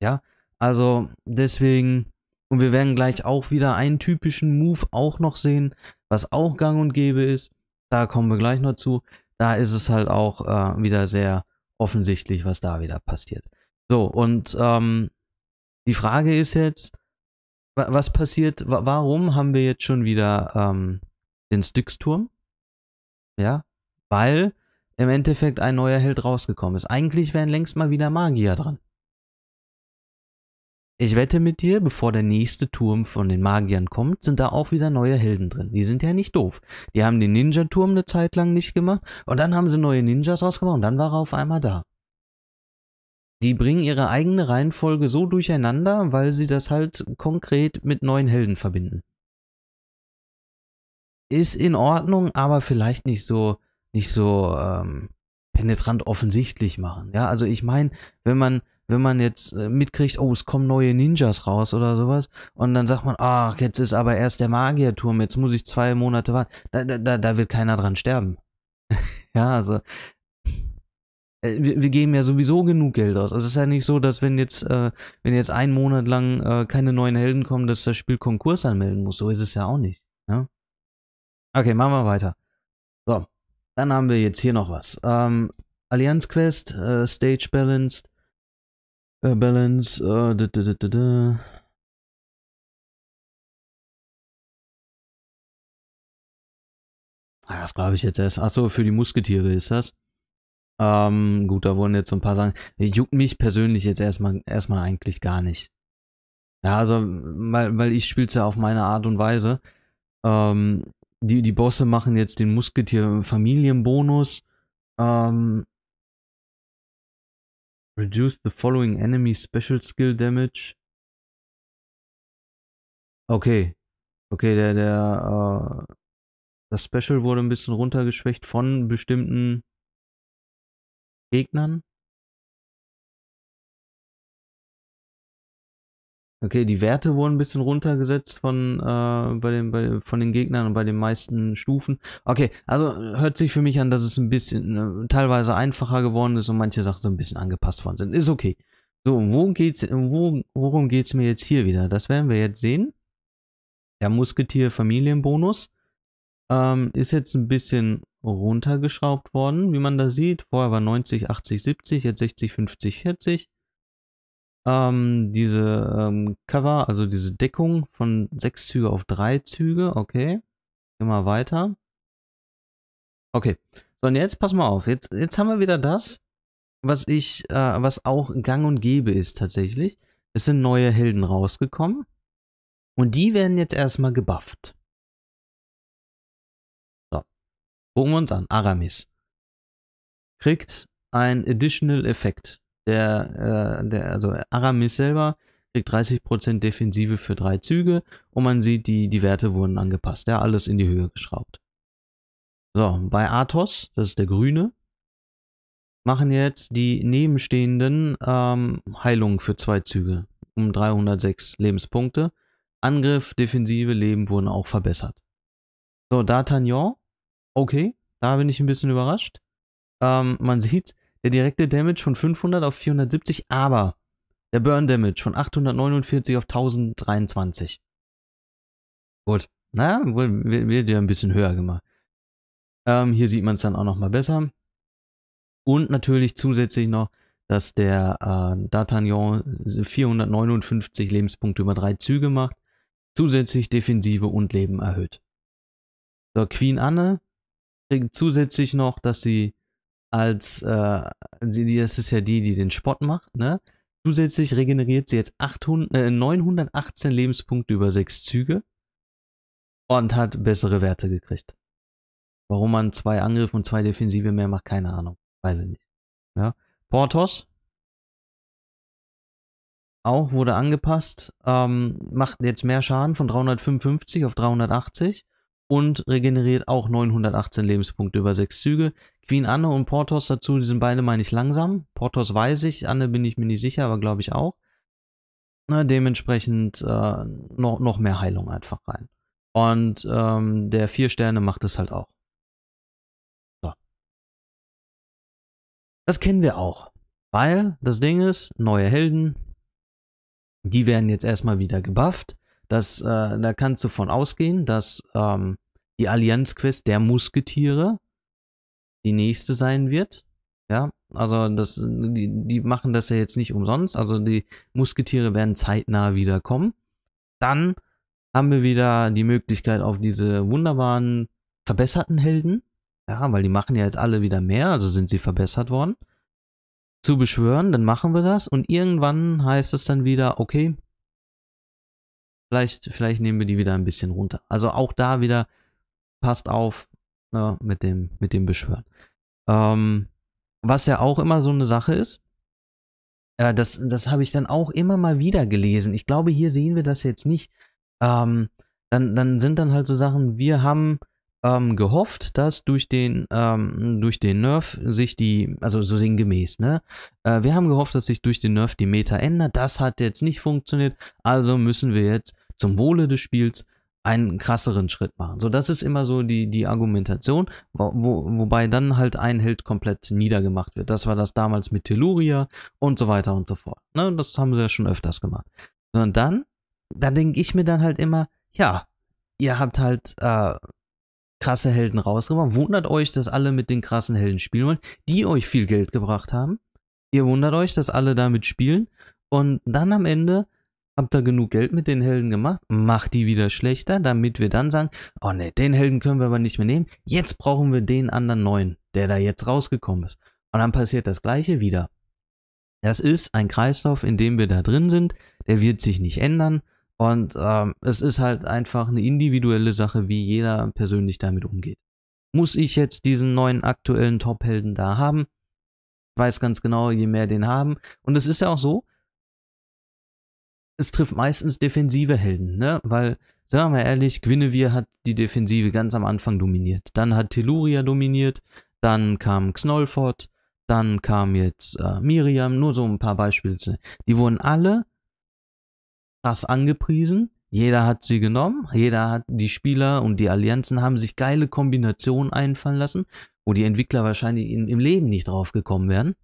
Ja, also deswegen, und wir werden gleich auch wieder einen typischen Move auch noch sehen, was auch gang und gäbe ist. Da kommen wir gleich noch zu. Da ist es halt auch äh, wieder sehr offensichtlich, was da wieder passiert. So, und ähm, die Frage ist jetzt, was passiert, warum haben wir jetzt schon wieder ähm, den Styx-Turm? Ja, weil im Endeffekt ein neuer Held rausgekommen ist. Eigentlich wären längst mal wieder Magier dran. Ich wette mit dir, bevor der nächste Turm von den Magiern kommt, sind da auch wieder neue Helden drin. Die sind ja nicht doof. Die haben den Ninja-Turm eine Zeit lang nicht gemacht und dann haben sie neue Ninjas rausgemacht und dann war er auf einmal da. Die bringen ihre eigene Reihenfolge so durcheinander, weil sie das halt konkret mit neuen Helden verbinden ist in Ordnung, aber vielleicht nicht so, nicht so ähm, penetrant offensichtlich machen. Ja, also ich meine, wenn man, wenn man jetzt äh, mitkriegt, oh, es kommen neue Ninjas raus oder sowas, und dann sagt man, ach, jetzt ist aber erst der Magierturm, jetzt muss ich zwei Monate warten. Da, da, da wird keiner dran sterben. ja, also äh, wir, geben ja sowieso genug Geld aus. Also es ist ja nicht so, dass wenn jetzt, äh, wenn jetzt einen Monat lang äh, keine neuen Helden kommen, dass das Spiel Konkurs anmelden muss. So ist es ja auch nicht. Ja? Okay, machen wir weiter. So, dann haben wir jetzt hier noch was. Ähm, Allianz Quest, äh, Stage Balanced, äh, Balance, äh, da, da, da, ah, Das glaube ich jetzt erst. Achso, für die Musketiere ist das. Ähm, gut, da wurden jetzt so ein paar Sachen. Juckt mich persönlich jetzt erstmal, erstmal eigentlich gar nicht. Ja, also, weil, weil ich spiele es ja auf meine Art und Weise. Ähm, die, die Bosse machen jetzt den Musketier-Familienbonus. Ähm, reduce the following enemy special skill damage. Okay. Okay, der, der, äh, das Special wurde ein bisschen runtergeschwächt von bestimmten Gegnern. Okay, die Werte wurden ein bisschen runtergesetzt von, äh, bei den, bei, von den Gegnern und bei den meisten Stufen. Okay, also hört sich für mich an, dass es ein bisschen äh, teilweise einfacher geworden ist und manche Sachen so ein bisschen angepasst worden sind. Ist okay. So, wo geht's, wo, worum geht's mir jetzt hier wieder? Das werden wir jetzt sehen. Der Musketier-Familienbonus ähm, ist jetzt ein bisschen runtergeschraubt worden, wie man da sieht. Vorher war 90, 80, 70, jetzt 60, 50, 40. Ähm, diese ähm, Cover, also diese Deckung von sechs Züge auf drei Züge. Okay. Immer weiter. Okay. So, und jetzt pass mal auf. Jetzt, jetzt haben wir wieder das, was ich, äh, was auch gang und gäbe ist tatsächlich. Es sind neue Helden rausgekommen. Und die werden jetzt erstmal gebufft. So. Gucken wir uns an. Aramis. Kriegt ein Additional Effekt der, äh, der also Aramis selber kriegt 30% Defensive für drei Züge und man sieht, die, die Werte wurden angepasst. Ja, alles in die Höhe geschraubt. So, bei Athos, das ist der grüne, machen jetzt die nebenstehenden ähm, Heilung für zwei Züge um 306 Lebenspunkte. Angriff, Defensive, Leben wurden auch verbessert. So, D'Artagnan, okay, da bin ich ein bisschen überrascht. Ähm, man sieht, der direkte Damage von 500 auf 470, aber der Burn Damage von 849 auf 1023. Gut. Naja, wird ja ein bisschen höher gemacht. Ähm, hier sieht man es dann auch nochmal besser. Und natürlich zusätzlich noch, dass der äh, D'Artagnan 459 Lebenspunkte über drei Züge macht. Zusätzlich Defensive und Leben erhöht. So, Queen Anne kriegt zusätzlich noch, dass sie als, äh, die, das ist ja die, die den Spott macht, ne? Zusätzlich regeneriert sie jetzt 800, äh, 918 Lebenspunkte über sechs Züge und hat bessere Werte gekriegt. Warum man zwei Angriffe und zwei Defensive mehr macht, keine Ahnung. Weiß ich nicht. Ja. Ne? Portos auch wurde angepasst, ähm, macht jetzt mehr Schaden von 355 auf 380 und regeneriert auch 918 Lebenspunkte über sechs Züge, Queen Anne und Portos dazu, die sind beide, meine ich, langsam. Portos weiß ich, Anne bin ich mir nicht sicher, aber glaube ich auch. Na, dementsprechend äh, noch, noch mehr Heilung einfach rein. Und ähm, der vier Sterne macht es halt auch. So. Das kennen wir auch. Weil das Ding ist, neue Helden, die werden jetzt erstmal wieder gebufft. Das, äh, da kannst du von ausgehen, dass ähm, die Allianz-Quest der Musketiere die nächste sein wird. Ja, also das, die, die machen das ja jetzt nicht umsonst. Also die Musketiere werden zeitnah wieder kommen. Dann haben wir wieder die Möglichkeit auf diese wunderbaren verbesserten Helden. Ja, weil die machen ja jetzt alle wieder mehr, also sind sie verbessert worden. Zu beschwören, dann machen wir das. Und irgendwann heißt es dann wieder, okay, vielleicht, vielleicht nehmen wir die wieder ein bisschen runter. Also auch da wieder, passt auf, ja, ne, mit, dem, mit dem Beschwören. Ähm, was ja auch immer so eine Sache ist, äh, das, das habe ich dann auch immer mal wieder gelesen. Ich glaube, hier sehen wir das jetzt nicht. Ähm, dann, dann sind dann halt so Sachen, wir haben ähm, gehofft, dass durch den, ähm, durch den Nerf sich die, also so sinngemäß, ne? Äh, wir haben gehofft, dass sich durch den Nerf die Meta ändert. Das hat jetzt nicht funktioniert. Also müssen wir jetzt zum Wohle des Spiels einen krasseren Schritt machen. So, das ist immer so die, die Argumentation, wo, wo, wobei dann halt ein Held komplett niedergemacht wird. Das war das damals mit Telluria und so weiter und so fort. Ne, das haben sie ja schon öfters gemacht. Und dann, da denke ich mir dann halt immer, ja, ihr habt halt äh, krasse Helden rausgebracht. Wundert euch, dass alle mit den krassen Helden spielen wollen, die euch viel Geld gebracht haben. Ihr wundert euch, dass alle damit spielen. Und dann am Ende Habt ihr genug Geld mit den Helden gemacht? Macht die wieder schlechter, damit wir dann sagen, oh ne, den Helden können wir aber nicht mehr nehmen. Jetzt brauchen wir den anderen neuen, der da jetzt rausgekommen ist. Und dann passiert das gleiche wieder. Das ist ein Kreislauf, in dem wir da drin sind. Der wird sich nicht ändern. Und ähm, es ist halt einfach eine individuelle Sache, wie jeder persönlich damit umgeht. Muss ich jetzt diesen neuen aktuellen Top-Helden da haben? Ich weiß ganz genau, je mehr den haben. Und es ist ja auch so, es trifft meistens defensive Helden, ne? Weil, sagen wir mal ehrlich, Guinevere hat die Defensive ganz am Anfang dominiert. Dann hat Telluria dominiert, dann kam Knollfort, dann kam jetzt äh, Miriam, nur so ein paar Beispiele. Die wurden alle krass angepriesen. Jeder hat sie genommen, jeder hat die Spieler und die Allianzen haben sich geile Kombinationen einfallen lassen, wo die Entwickler wahrscheinlich in, im Leben nicht drauf gekommen wären.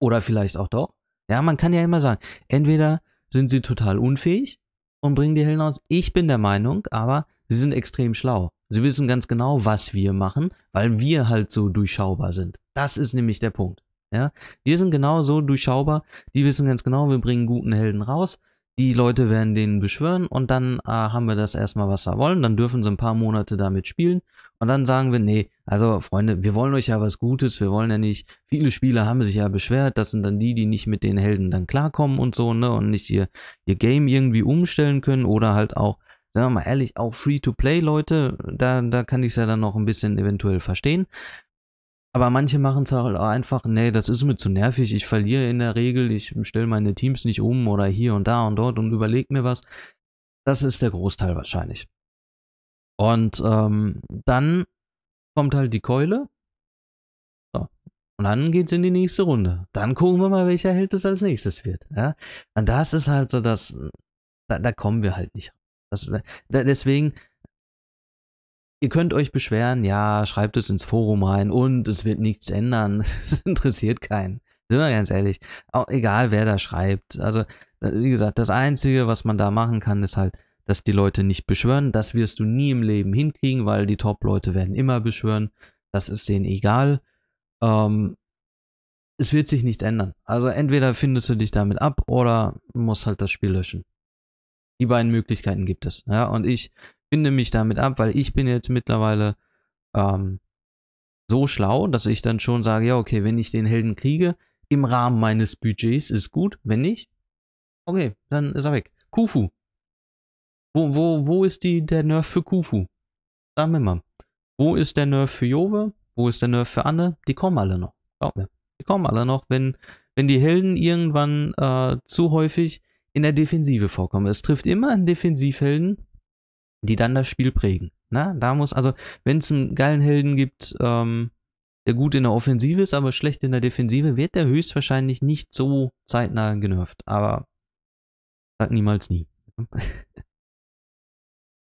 Oder vielleicht auch doch. Ja, man kann ja immer sagen, entweder sind sie total unfähig und bringen die Helden raus. Ich bin der Meinung, aber sie sind extrem schlau. Sie wissen ganz genau, was wir machen, weil wir halt so durchschaubar sind. Das ist nämlich der Punkt. Ja? Wir sind genauso durchschaubar, die wissen ganz genau, wir bringen guten Helden raus, die Leute werden den beschwören und dann äh, haben wir das erstmal, was wir wollen. Dann dürfen sie ein paar Monate damit spielen. Und dann sagen wir, nee, also Freunde, wir wollen euch ja was Gutes, wir wollen ja nicht, viele Spieler haben sich ja beschwert, das sind dann die, die nicht mit den Helden dann klarkommen und so, ne, und nicht ihr, ihr Game irgendwie umstellen können oder halt auch, sagen wir mal ehrlich, auch Free-to-Play-Leute, da, da kann ich es ja dann noch ein bisschen eventuell verstehen. Aber manche machen es halt auch einfach, nee, das ist mir zu nervig, ich verliere in der Regel, ich stelle meine Teams nicht um oder hier und da und dort und überlege mir was. Das ist der Großteil wahrscheinlich. Und ähm, dann kommt halt die Keule. So. Und dann geht's in die nächste Runde. Dann gucken wir mal, welcher Held es als nächstes wird. Ja? Und das ist halt so dass da, da kommen wir halt nicht. Das, da, deswegen, Ihr könnt euch beschweren, ja, schreibt es ins Forum rein und es wird nichts ändern. Es interessiert keinen. Sind wir ganz ehrlich. Auch egal, wer da schreibt. Also, wie gesagt, das Einzige, was man da machen kann, ist halt, dass die Leute nicht beschwören. Das wirst du nie im Leben hinkriegen, weil die Top-Leute werden immer beschwören. Das ist denen egal. Ähm, es wird sich nichts ändern. Also entweder findest du dich damit ab oder musst halt das Spiel löschen. Die beiden Möglichkeiten gibt es. Ja, und ich finde mich damit ab, weil ich bin jetzt mittlerweile ähm, so schlau, dass ich dann schon sage, ja, okay, wenn ich den Helden kriege, im Rahmen meines Budgets ist gut, wenn nicht, okay, dann ist er weg. Kufu. Wo, wo, wo ist die, der Nerf für Kufu? Sag mir mal. Wo ist der Nerf für Jove? Wo ist der Nerf für Anne? Die kommen alle noch. Glaub mir. Die kommen alle noch, wenn, wenn die Helden irgendwann äh, zu häufig in der Defensive vorkommen. Es trifft immer einen Defensivhelden, die dann das Spiel prägen. Na, ne? da muss also, wenn es einen geilen Helden gibt, ähm, der gut in der Offensive ist, aber schlecht in der Defensive, wird der höchstwahrscheinlich nicht so zeitnah genervt. Aber sag niemals nie.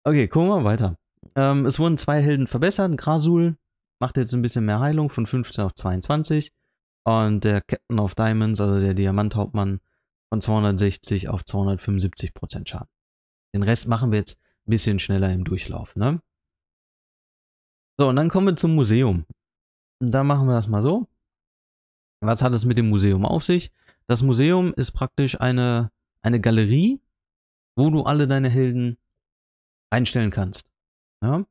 okay, gucken wir weiter. Ähm, es wurden zwei Helden verbessert. Grasul macht jetzt ein bisschen mehr Heilung von 15 auf 22. Und der Captain of Diamonds, also der Diamanthauptmann, von 260 auf 275% Prozent Schaden. Den Rest machen wir jetzt bisschen schneller im Durchlauf. Ne? So, und dann kommen wir zum Museum. Da machen wir das mal so. Was hat es mit dem Museum auf sich? Das Museum ist praktisch eine, eine Galerie, wo du alle deine Helden einstellen kannst. Ja?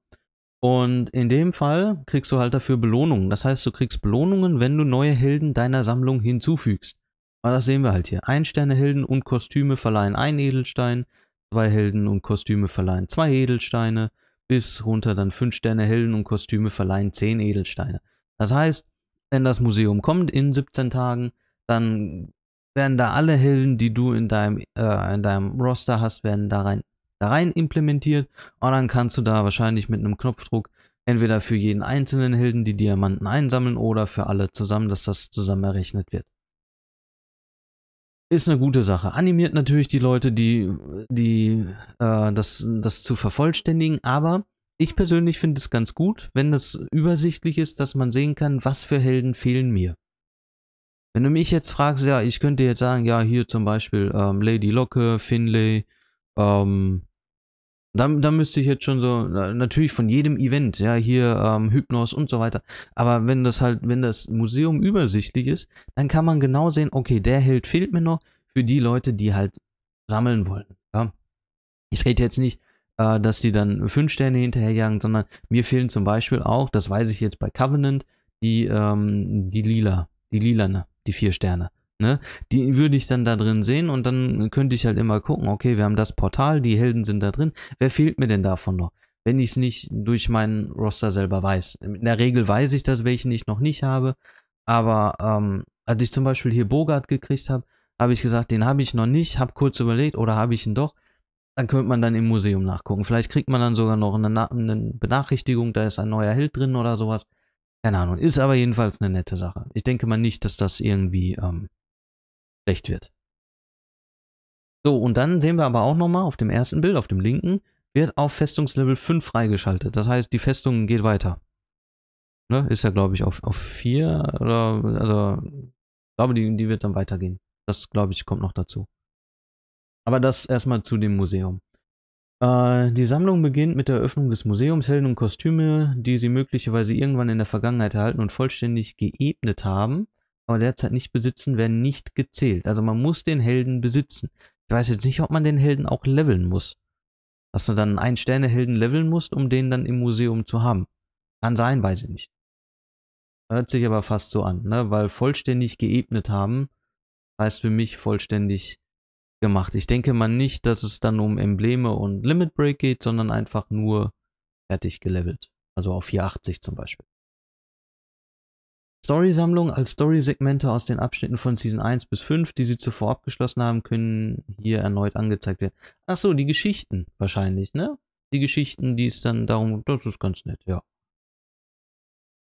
Und in dem Fall kriegst du halt dafür Belohnungen. Das heißt, du kriegst Belohnungen, wenn du neue Helden deiner Sammlung hinzufügst. Aber das sehen wir halt hier. Ein-Sterne-Helden und Kostüme verleihen einen Edelstein zwei Helden und Kostüme verleihen zwei Edelsteine, bis runter dann fünf Sterne Helden und Kostüme verleihen zehn Edelsteine. Das heißt, wenn das Museum kommt in 17 Tagen, dann werden da alle Helden, die du in deinem, äh, in deinem Roster hast, werden da rein, da rein implementiert und dann kannst du da wahrscheinlich mit einem Knopfdruck entweder für jeden einzelnen Helden die Diamanten einsammeln oder für alle zusammen, dass das zusammen errechnet wird ist eine gute Sache. Animiert natürlich die Leute, die, die äh, das, das zu vervollständigen, aber ich persönlich finde es ganz gut, wenn es übersichtlich ist, dass man sehen kann, was für Helden fehlen mir. Wenn du mich jetzt fragst, ja, ich könnte jetzt sagen, ja, hier zum Beispiel ähm, Lady Locke, Finlay, ähm, da, da müsste ich jetzt schon so, natürlich von jedem Event, ja, hier ähm, Hypnos und so weiter. Aber wenn das halt, wenn das Museum übersichtlich ist, dann kann man genau sehen, okay, der Held fehlt mir noch für die Leute, die halt sammeln wollen. Ja. Ich rede jetzt nicht, äh, dass die dann fünf Sterne hinterherjagen, sondern mir fehlen zum Beispiel auch, das weiß ich jetzt bei Covenant, die, ähm, die lila, die lilane, die vier Sterne. Ne? Die würde ich dann da drin sehen und dann könnte ich halt immer gucken, okay, wir haben das Portal, die Helden sind da drin. Wer fehlt mir denn davon noch? Wenn ich es nicht durch meinen Roster selber weiß. In der Regel weiß ich das, welchen ich noch nicht habe. Aber ähm, als ich zum Beispiel hier Bogart gekriegt habe, habe ich gesagt, den habe ich noch nicht, habe kurz überlegt oder habe ich ihn doch. Dann könnte man dann im Museum nachgucken. Vielleicht kriegt man dann sogar noch eine, eine Benachrichtigung, da ist ein neuer Held drin oder sowas. Keine Ahnung. Ist aber jedenfalls eine nette Sache. Ich denke mal nicht, dass das irgendwie ähm, schlecht wird. So, und dann sehen wir aber auch nochmal auf dem ersten Bild, auf dem linken, wird auf Festungslevel 5 freigeschaltet. Das heißt, die Festung geht weiter. Ne? Ist ja, glaube ich, auf, auf 4 oder, also, ich glaube, die, die wird dann weitergehen. Das, glaube ich, kommt noch dazu. Aber das erstmal zu dem Museum. Äh, die Sammlung beginnt mit der Eröffnung des Museums. Helden und Kostüme, die sie möglicherweise irgendwann in der Vergangenheit erhalten und vollständig geebnet haben, aber derzeit nicht besitzen, werden nicht gezählt. Also man muss den Helden besitzen. Ich weiß jetzt nicht, ob man den Helden auch leveln muss. Dass du dann einen Sterne-Helden leveln musst, um den dann im Museum zu haben. Kann sein, weiß ich nicht. Hört sich aber fast so an, ne? Weil vollständig geebnet haben heißt für mich vollständig gemacht. Ich denke mal nicht, dass es dann um Embleme und Limit Break geht, sondern einfach nur fertig gelevelt. Also auf 480 zum Beispiel. Story-Sammlung als Story-Segmente aus den Abschnitten von Season 1 bis 5, die sie zuvor abgeschlossen haben, können hier erneut angezeigt werden. Ach so, die Geschichten wahrscheinlich, ne? Die Geschichten, die es dann darum, das ist ganz nett, ja.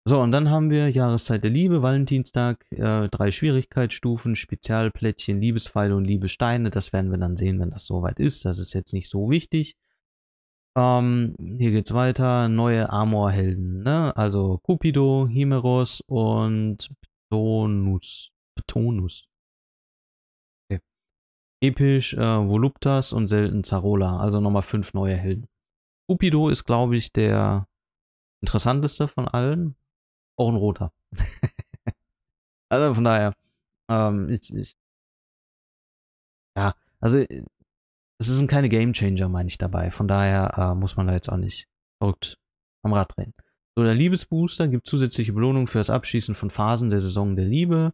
So, und dann haben wir Jahreszeit der Liebe, Valentinstag, äh, drei Schwierigkeitsstufen, Spezialplättchen, Liebespfeile und Liebesteine. Das werden wir dann sehen, wenn das soweit ist. Das ist jetzt nicht so wichtig. Ähm, hier geht's weiter. Neue Amor-Helden, ne? Also Cupido, Himeros und Ptonus. Ptonus. Okay. Episch, äh, Voluptas und selten Zarola. Also nochmal fünf neue Helden. Cupido ist, glaube ich, der interessanteste von allen. Auch ein roter. also von daher, ähm, ich, ich, ja, also äh, es sind keine Game Changer, meine ich dabei. Von daher äh, muss man da jetzt auch nicht verrückt am Rad drehen. So, der Liebesbooster gibt zusätzliche Belohnung für das Abschießen von Phasen der Saison der Liebe.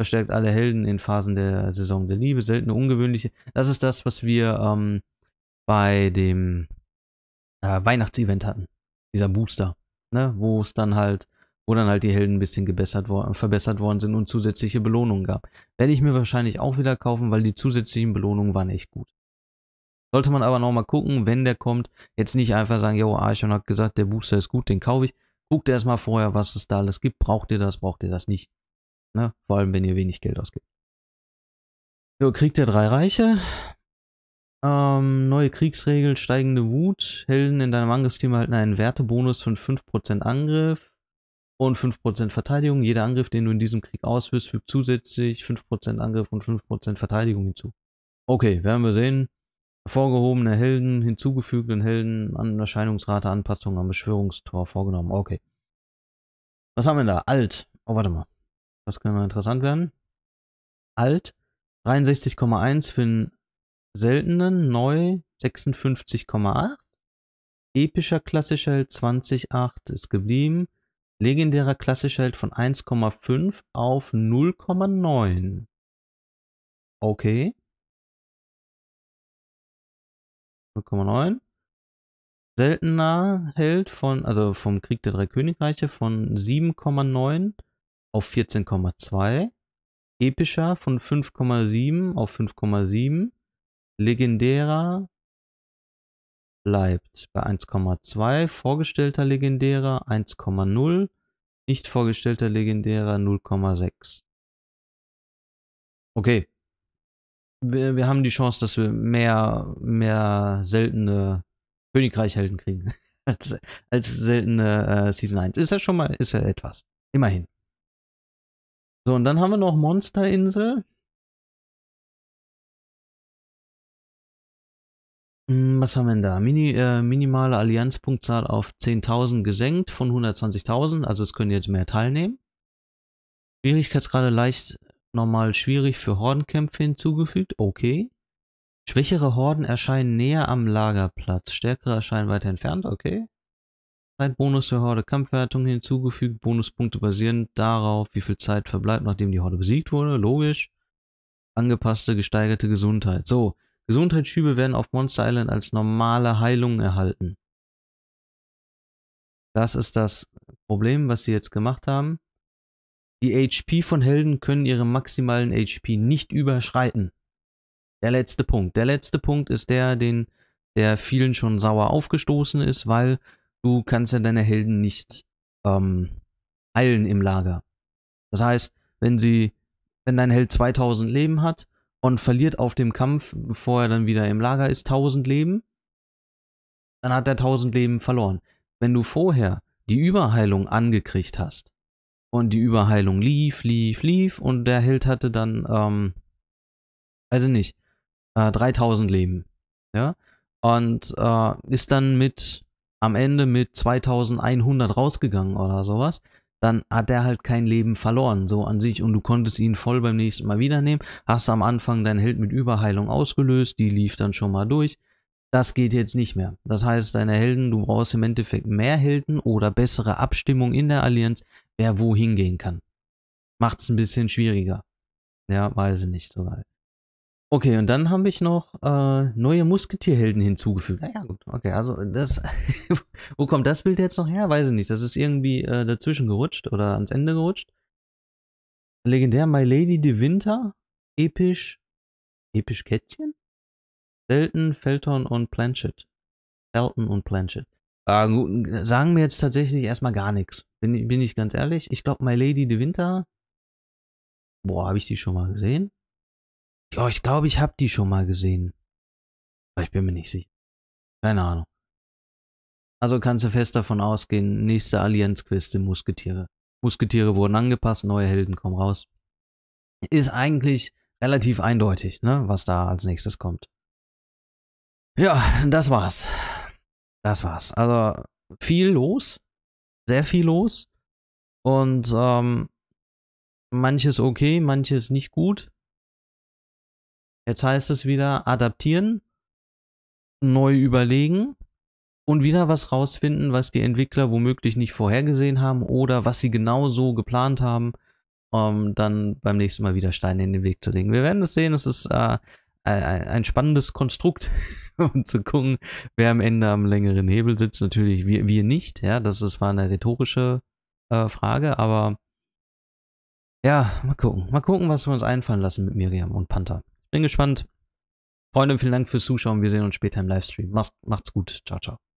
Verstärkt alle Helden in Phasen der Saison der Liebe. Seltene, ungewöhnliche. Das ist das, was wir ähm, bei dem äh, Weihnachtsevent hatten. Dieser Booster. Ne? Wo es dann halt, wo dann halt die Helden ein bisschen gebessert worden, verbessert worden sind und zusätzliche Belohnungen gab. Werde ich mir wahrscheinlich auch wieder kaufen, weil die zusätzlichen Belohnungen waren echt gut. Sollte man aber nochmal gucken, wenn der kommt, jetzt nicht einfach sagen, yo, Archon hat gesagt, der Booster ist gut, den kaufe ich. Guckt erstmal vorher, was es da alles gibt. Braucht ihr das, braucht ihr das nicht. Ne? Vor allem, wenn ihr wenig Geld ausgibt. So, Krieg der drei Reiche. Ähm, neue Kriegsregel, steigende Wut. Helden in deinem Angriffsteam erhalten einen Wertebonus von 5% Angriff und 5% Verteidigung. Jeder Angriff, den du in diesem Krieg ausführst, fügt zusätzlich 5% Angriff und 5% Verteidigung hinzu. Okay, werden wir sehen vorgehobene Helden, hinzugefügten Helden, an Erscheinungsrate, Anpassung am Beschwörungstor vorgenommen. Okay. Was haben wir da? Alt. Oh, warte mal. Das könnte mal interessant werden. Alt. 63,1 für den seltenen. Neu. 56,8. Epischer klassischer Held 20,8 ist geblieben. Legendärer klassischer Held von 1,5 auf 0,9. Okay. 0,9. Seltener Held von, also vom Krieg der drei Königreiche von 7,9 auf 14,2. Epischer von 5,7 auf 5,7. Legendärer bleibt bei 1,2. Vorgestellter Legendärer 1,0. Nicht vorgestellter Legendärer 0,6. Okay, wir, wir haben die Chance, dass wir mehr, mehr seltene Königreichhelden kriegen. als, als seltene äh, Season 1. Ist ja schon mal, ist ja etwas. Immerhin. So, und dann haben wir noch Monsterinsel. Hm, was haben wir denn da? Mini, äh, minimale Allianzpunktzahl auf 10.000 gesenkt von 120.000, also es können jetzt mehr teilnehmen. Schwierigkeitsgrade leicht nochmal schwierig für Hordenkämpfe hinzugefügt. Okay. Schwächere Horden erscheinen näher am Lagerplatz. Stärkere erscheinen weiter entfernt. Okay. Zeitbonus für Horde Kampfwertung hinzugefügt. Bonuspunkte basierend darauf, wie viel Zeit verbleibt, nachdem die Horde besiegt wurde. Logisch. Angepasste, gesteigerte Gesundheit. So. Gesundheitsschübe werden auf Monster Island als normale Heilung erhalten. Das ist das Problem, was sie jetzt gemacht haben. Die HP von Helden können ihre maximalen HP nicht überschreiten. Der letzte Punkt. Der letzte Punkt ist der, den, der vielen schon sauer aufgestoßen ist, weil du kannst ja deine Helden nicht ähm, heilen im Lager. Das heißt, wenn sie, wenn dein Held 2000 Leben hat und verliert auf dem Kampf, bevor er dann wieder im Lager ist, 1000 Leben, dann hat er 1000 Leben verloren. Wenn du vorher die Überheilung angekriegt hast, und die Überheilung lief, lief, lief. Und der Held hatte dann, ähm, also nicht, äh, 3000 Leben. Ja. Und äh, ist dann mit, am Ende mit 2100 rausgegangen oder sowas. Dann hat er halt kein Leben verloren, so an sich. Und du konntest ihn voll beim nächsten Mal wiedernehmen. Hast am Anfang deinen Held mit Überheilung ausgelöst. Die lief dann schon mal durch. Das geht jetzt nicht mehr. Das heißt, deine Helden, du brauchst im Endeffekt mehr Helden oder bessere Abstimmung in der Allianz, wer wo hingehen kann. Macht's ein bisschen schwieriger. Ja, weiß ich nicht so weit. Genau. Okay, und dann habe ich noch äh, neue Musketierhelden hinzugefügt. Ja, gut, okay, also das, wo kommt das Bild jetzt noch her? Weiß ich nicht. Das ist irgendwie äh, dazwischen gerutscht oder ans Ende gerutscht. Legendär My Lady de Winter, episch, episch Kätzchen? Selten, Felton und Planchet. Felton und Planchet. Äh, sagen mir jetzt tatsächlich erstmal gar nichts. Bin, bin ich ganz ehrlich. Ich glaube, My Lady de Winter. Boah, habe ich die schon mal gesehen? Ja, ich glaube, ich habe die schon mal gesehen. Aber ich bin mir nicht sicher. Keine Ahnung. Also kannst du fest davon ausgehen, nächste Allianz-Quest sind Musketiere. Musketiere wurden angepasst, neue Helden kommen raus. Ist eigentlich relativ eindeutig, ne, was da als nächstes kommt. Ja, das war's. Das war's. Also viel los sehr viel los. Und ähm, manches okay, manches nicht gut. Jetzt heißt es wieder adaptieren, neu überlegen und wieder was rausfinden, was die Entwickler womöglich nicht vorhergesehen haben oder was sie genau so geplant haben, um ähm, dann beim nächsten Mal wieder Steine in den Weg zu legen. Wir werden es sehen, es ist äh, ein spannendes Konstrukt. und zu gucken, wer am Ende am längeren Hebel sitzt. Natürlich wir, wir nicht, ja, das ist, war eine rhetorische äh, Frage, aber ja, mal gucken. Mal gucken, was wir uns einfallen lassen mit Miriam und Panther. Bin gespannt. Freunde, vielen Dank fürs Zuschauen. Wir sehen uns später im Livestream. Macht's, macht's gut. Ciao, ciao.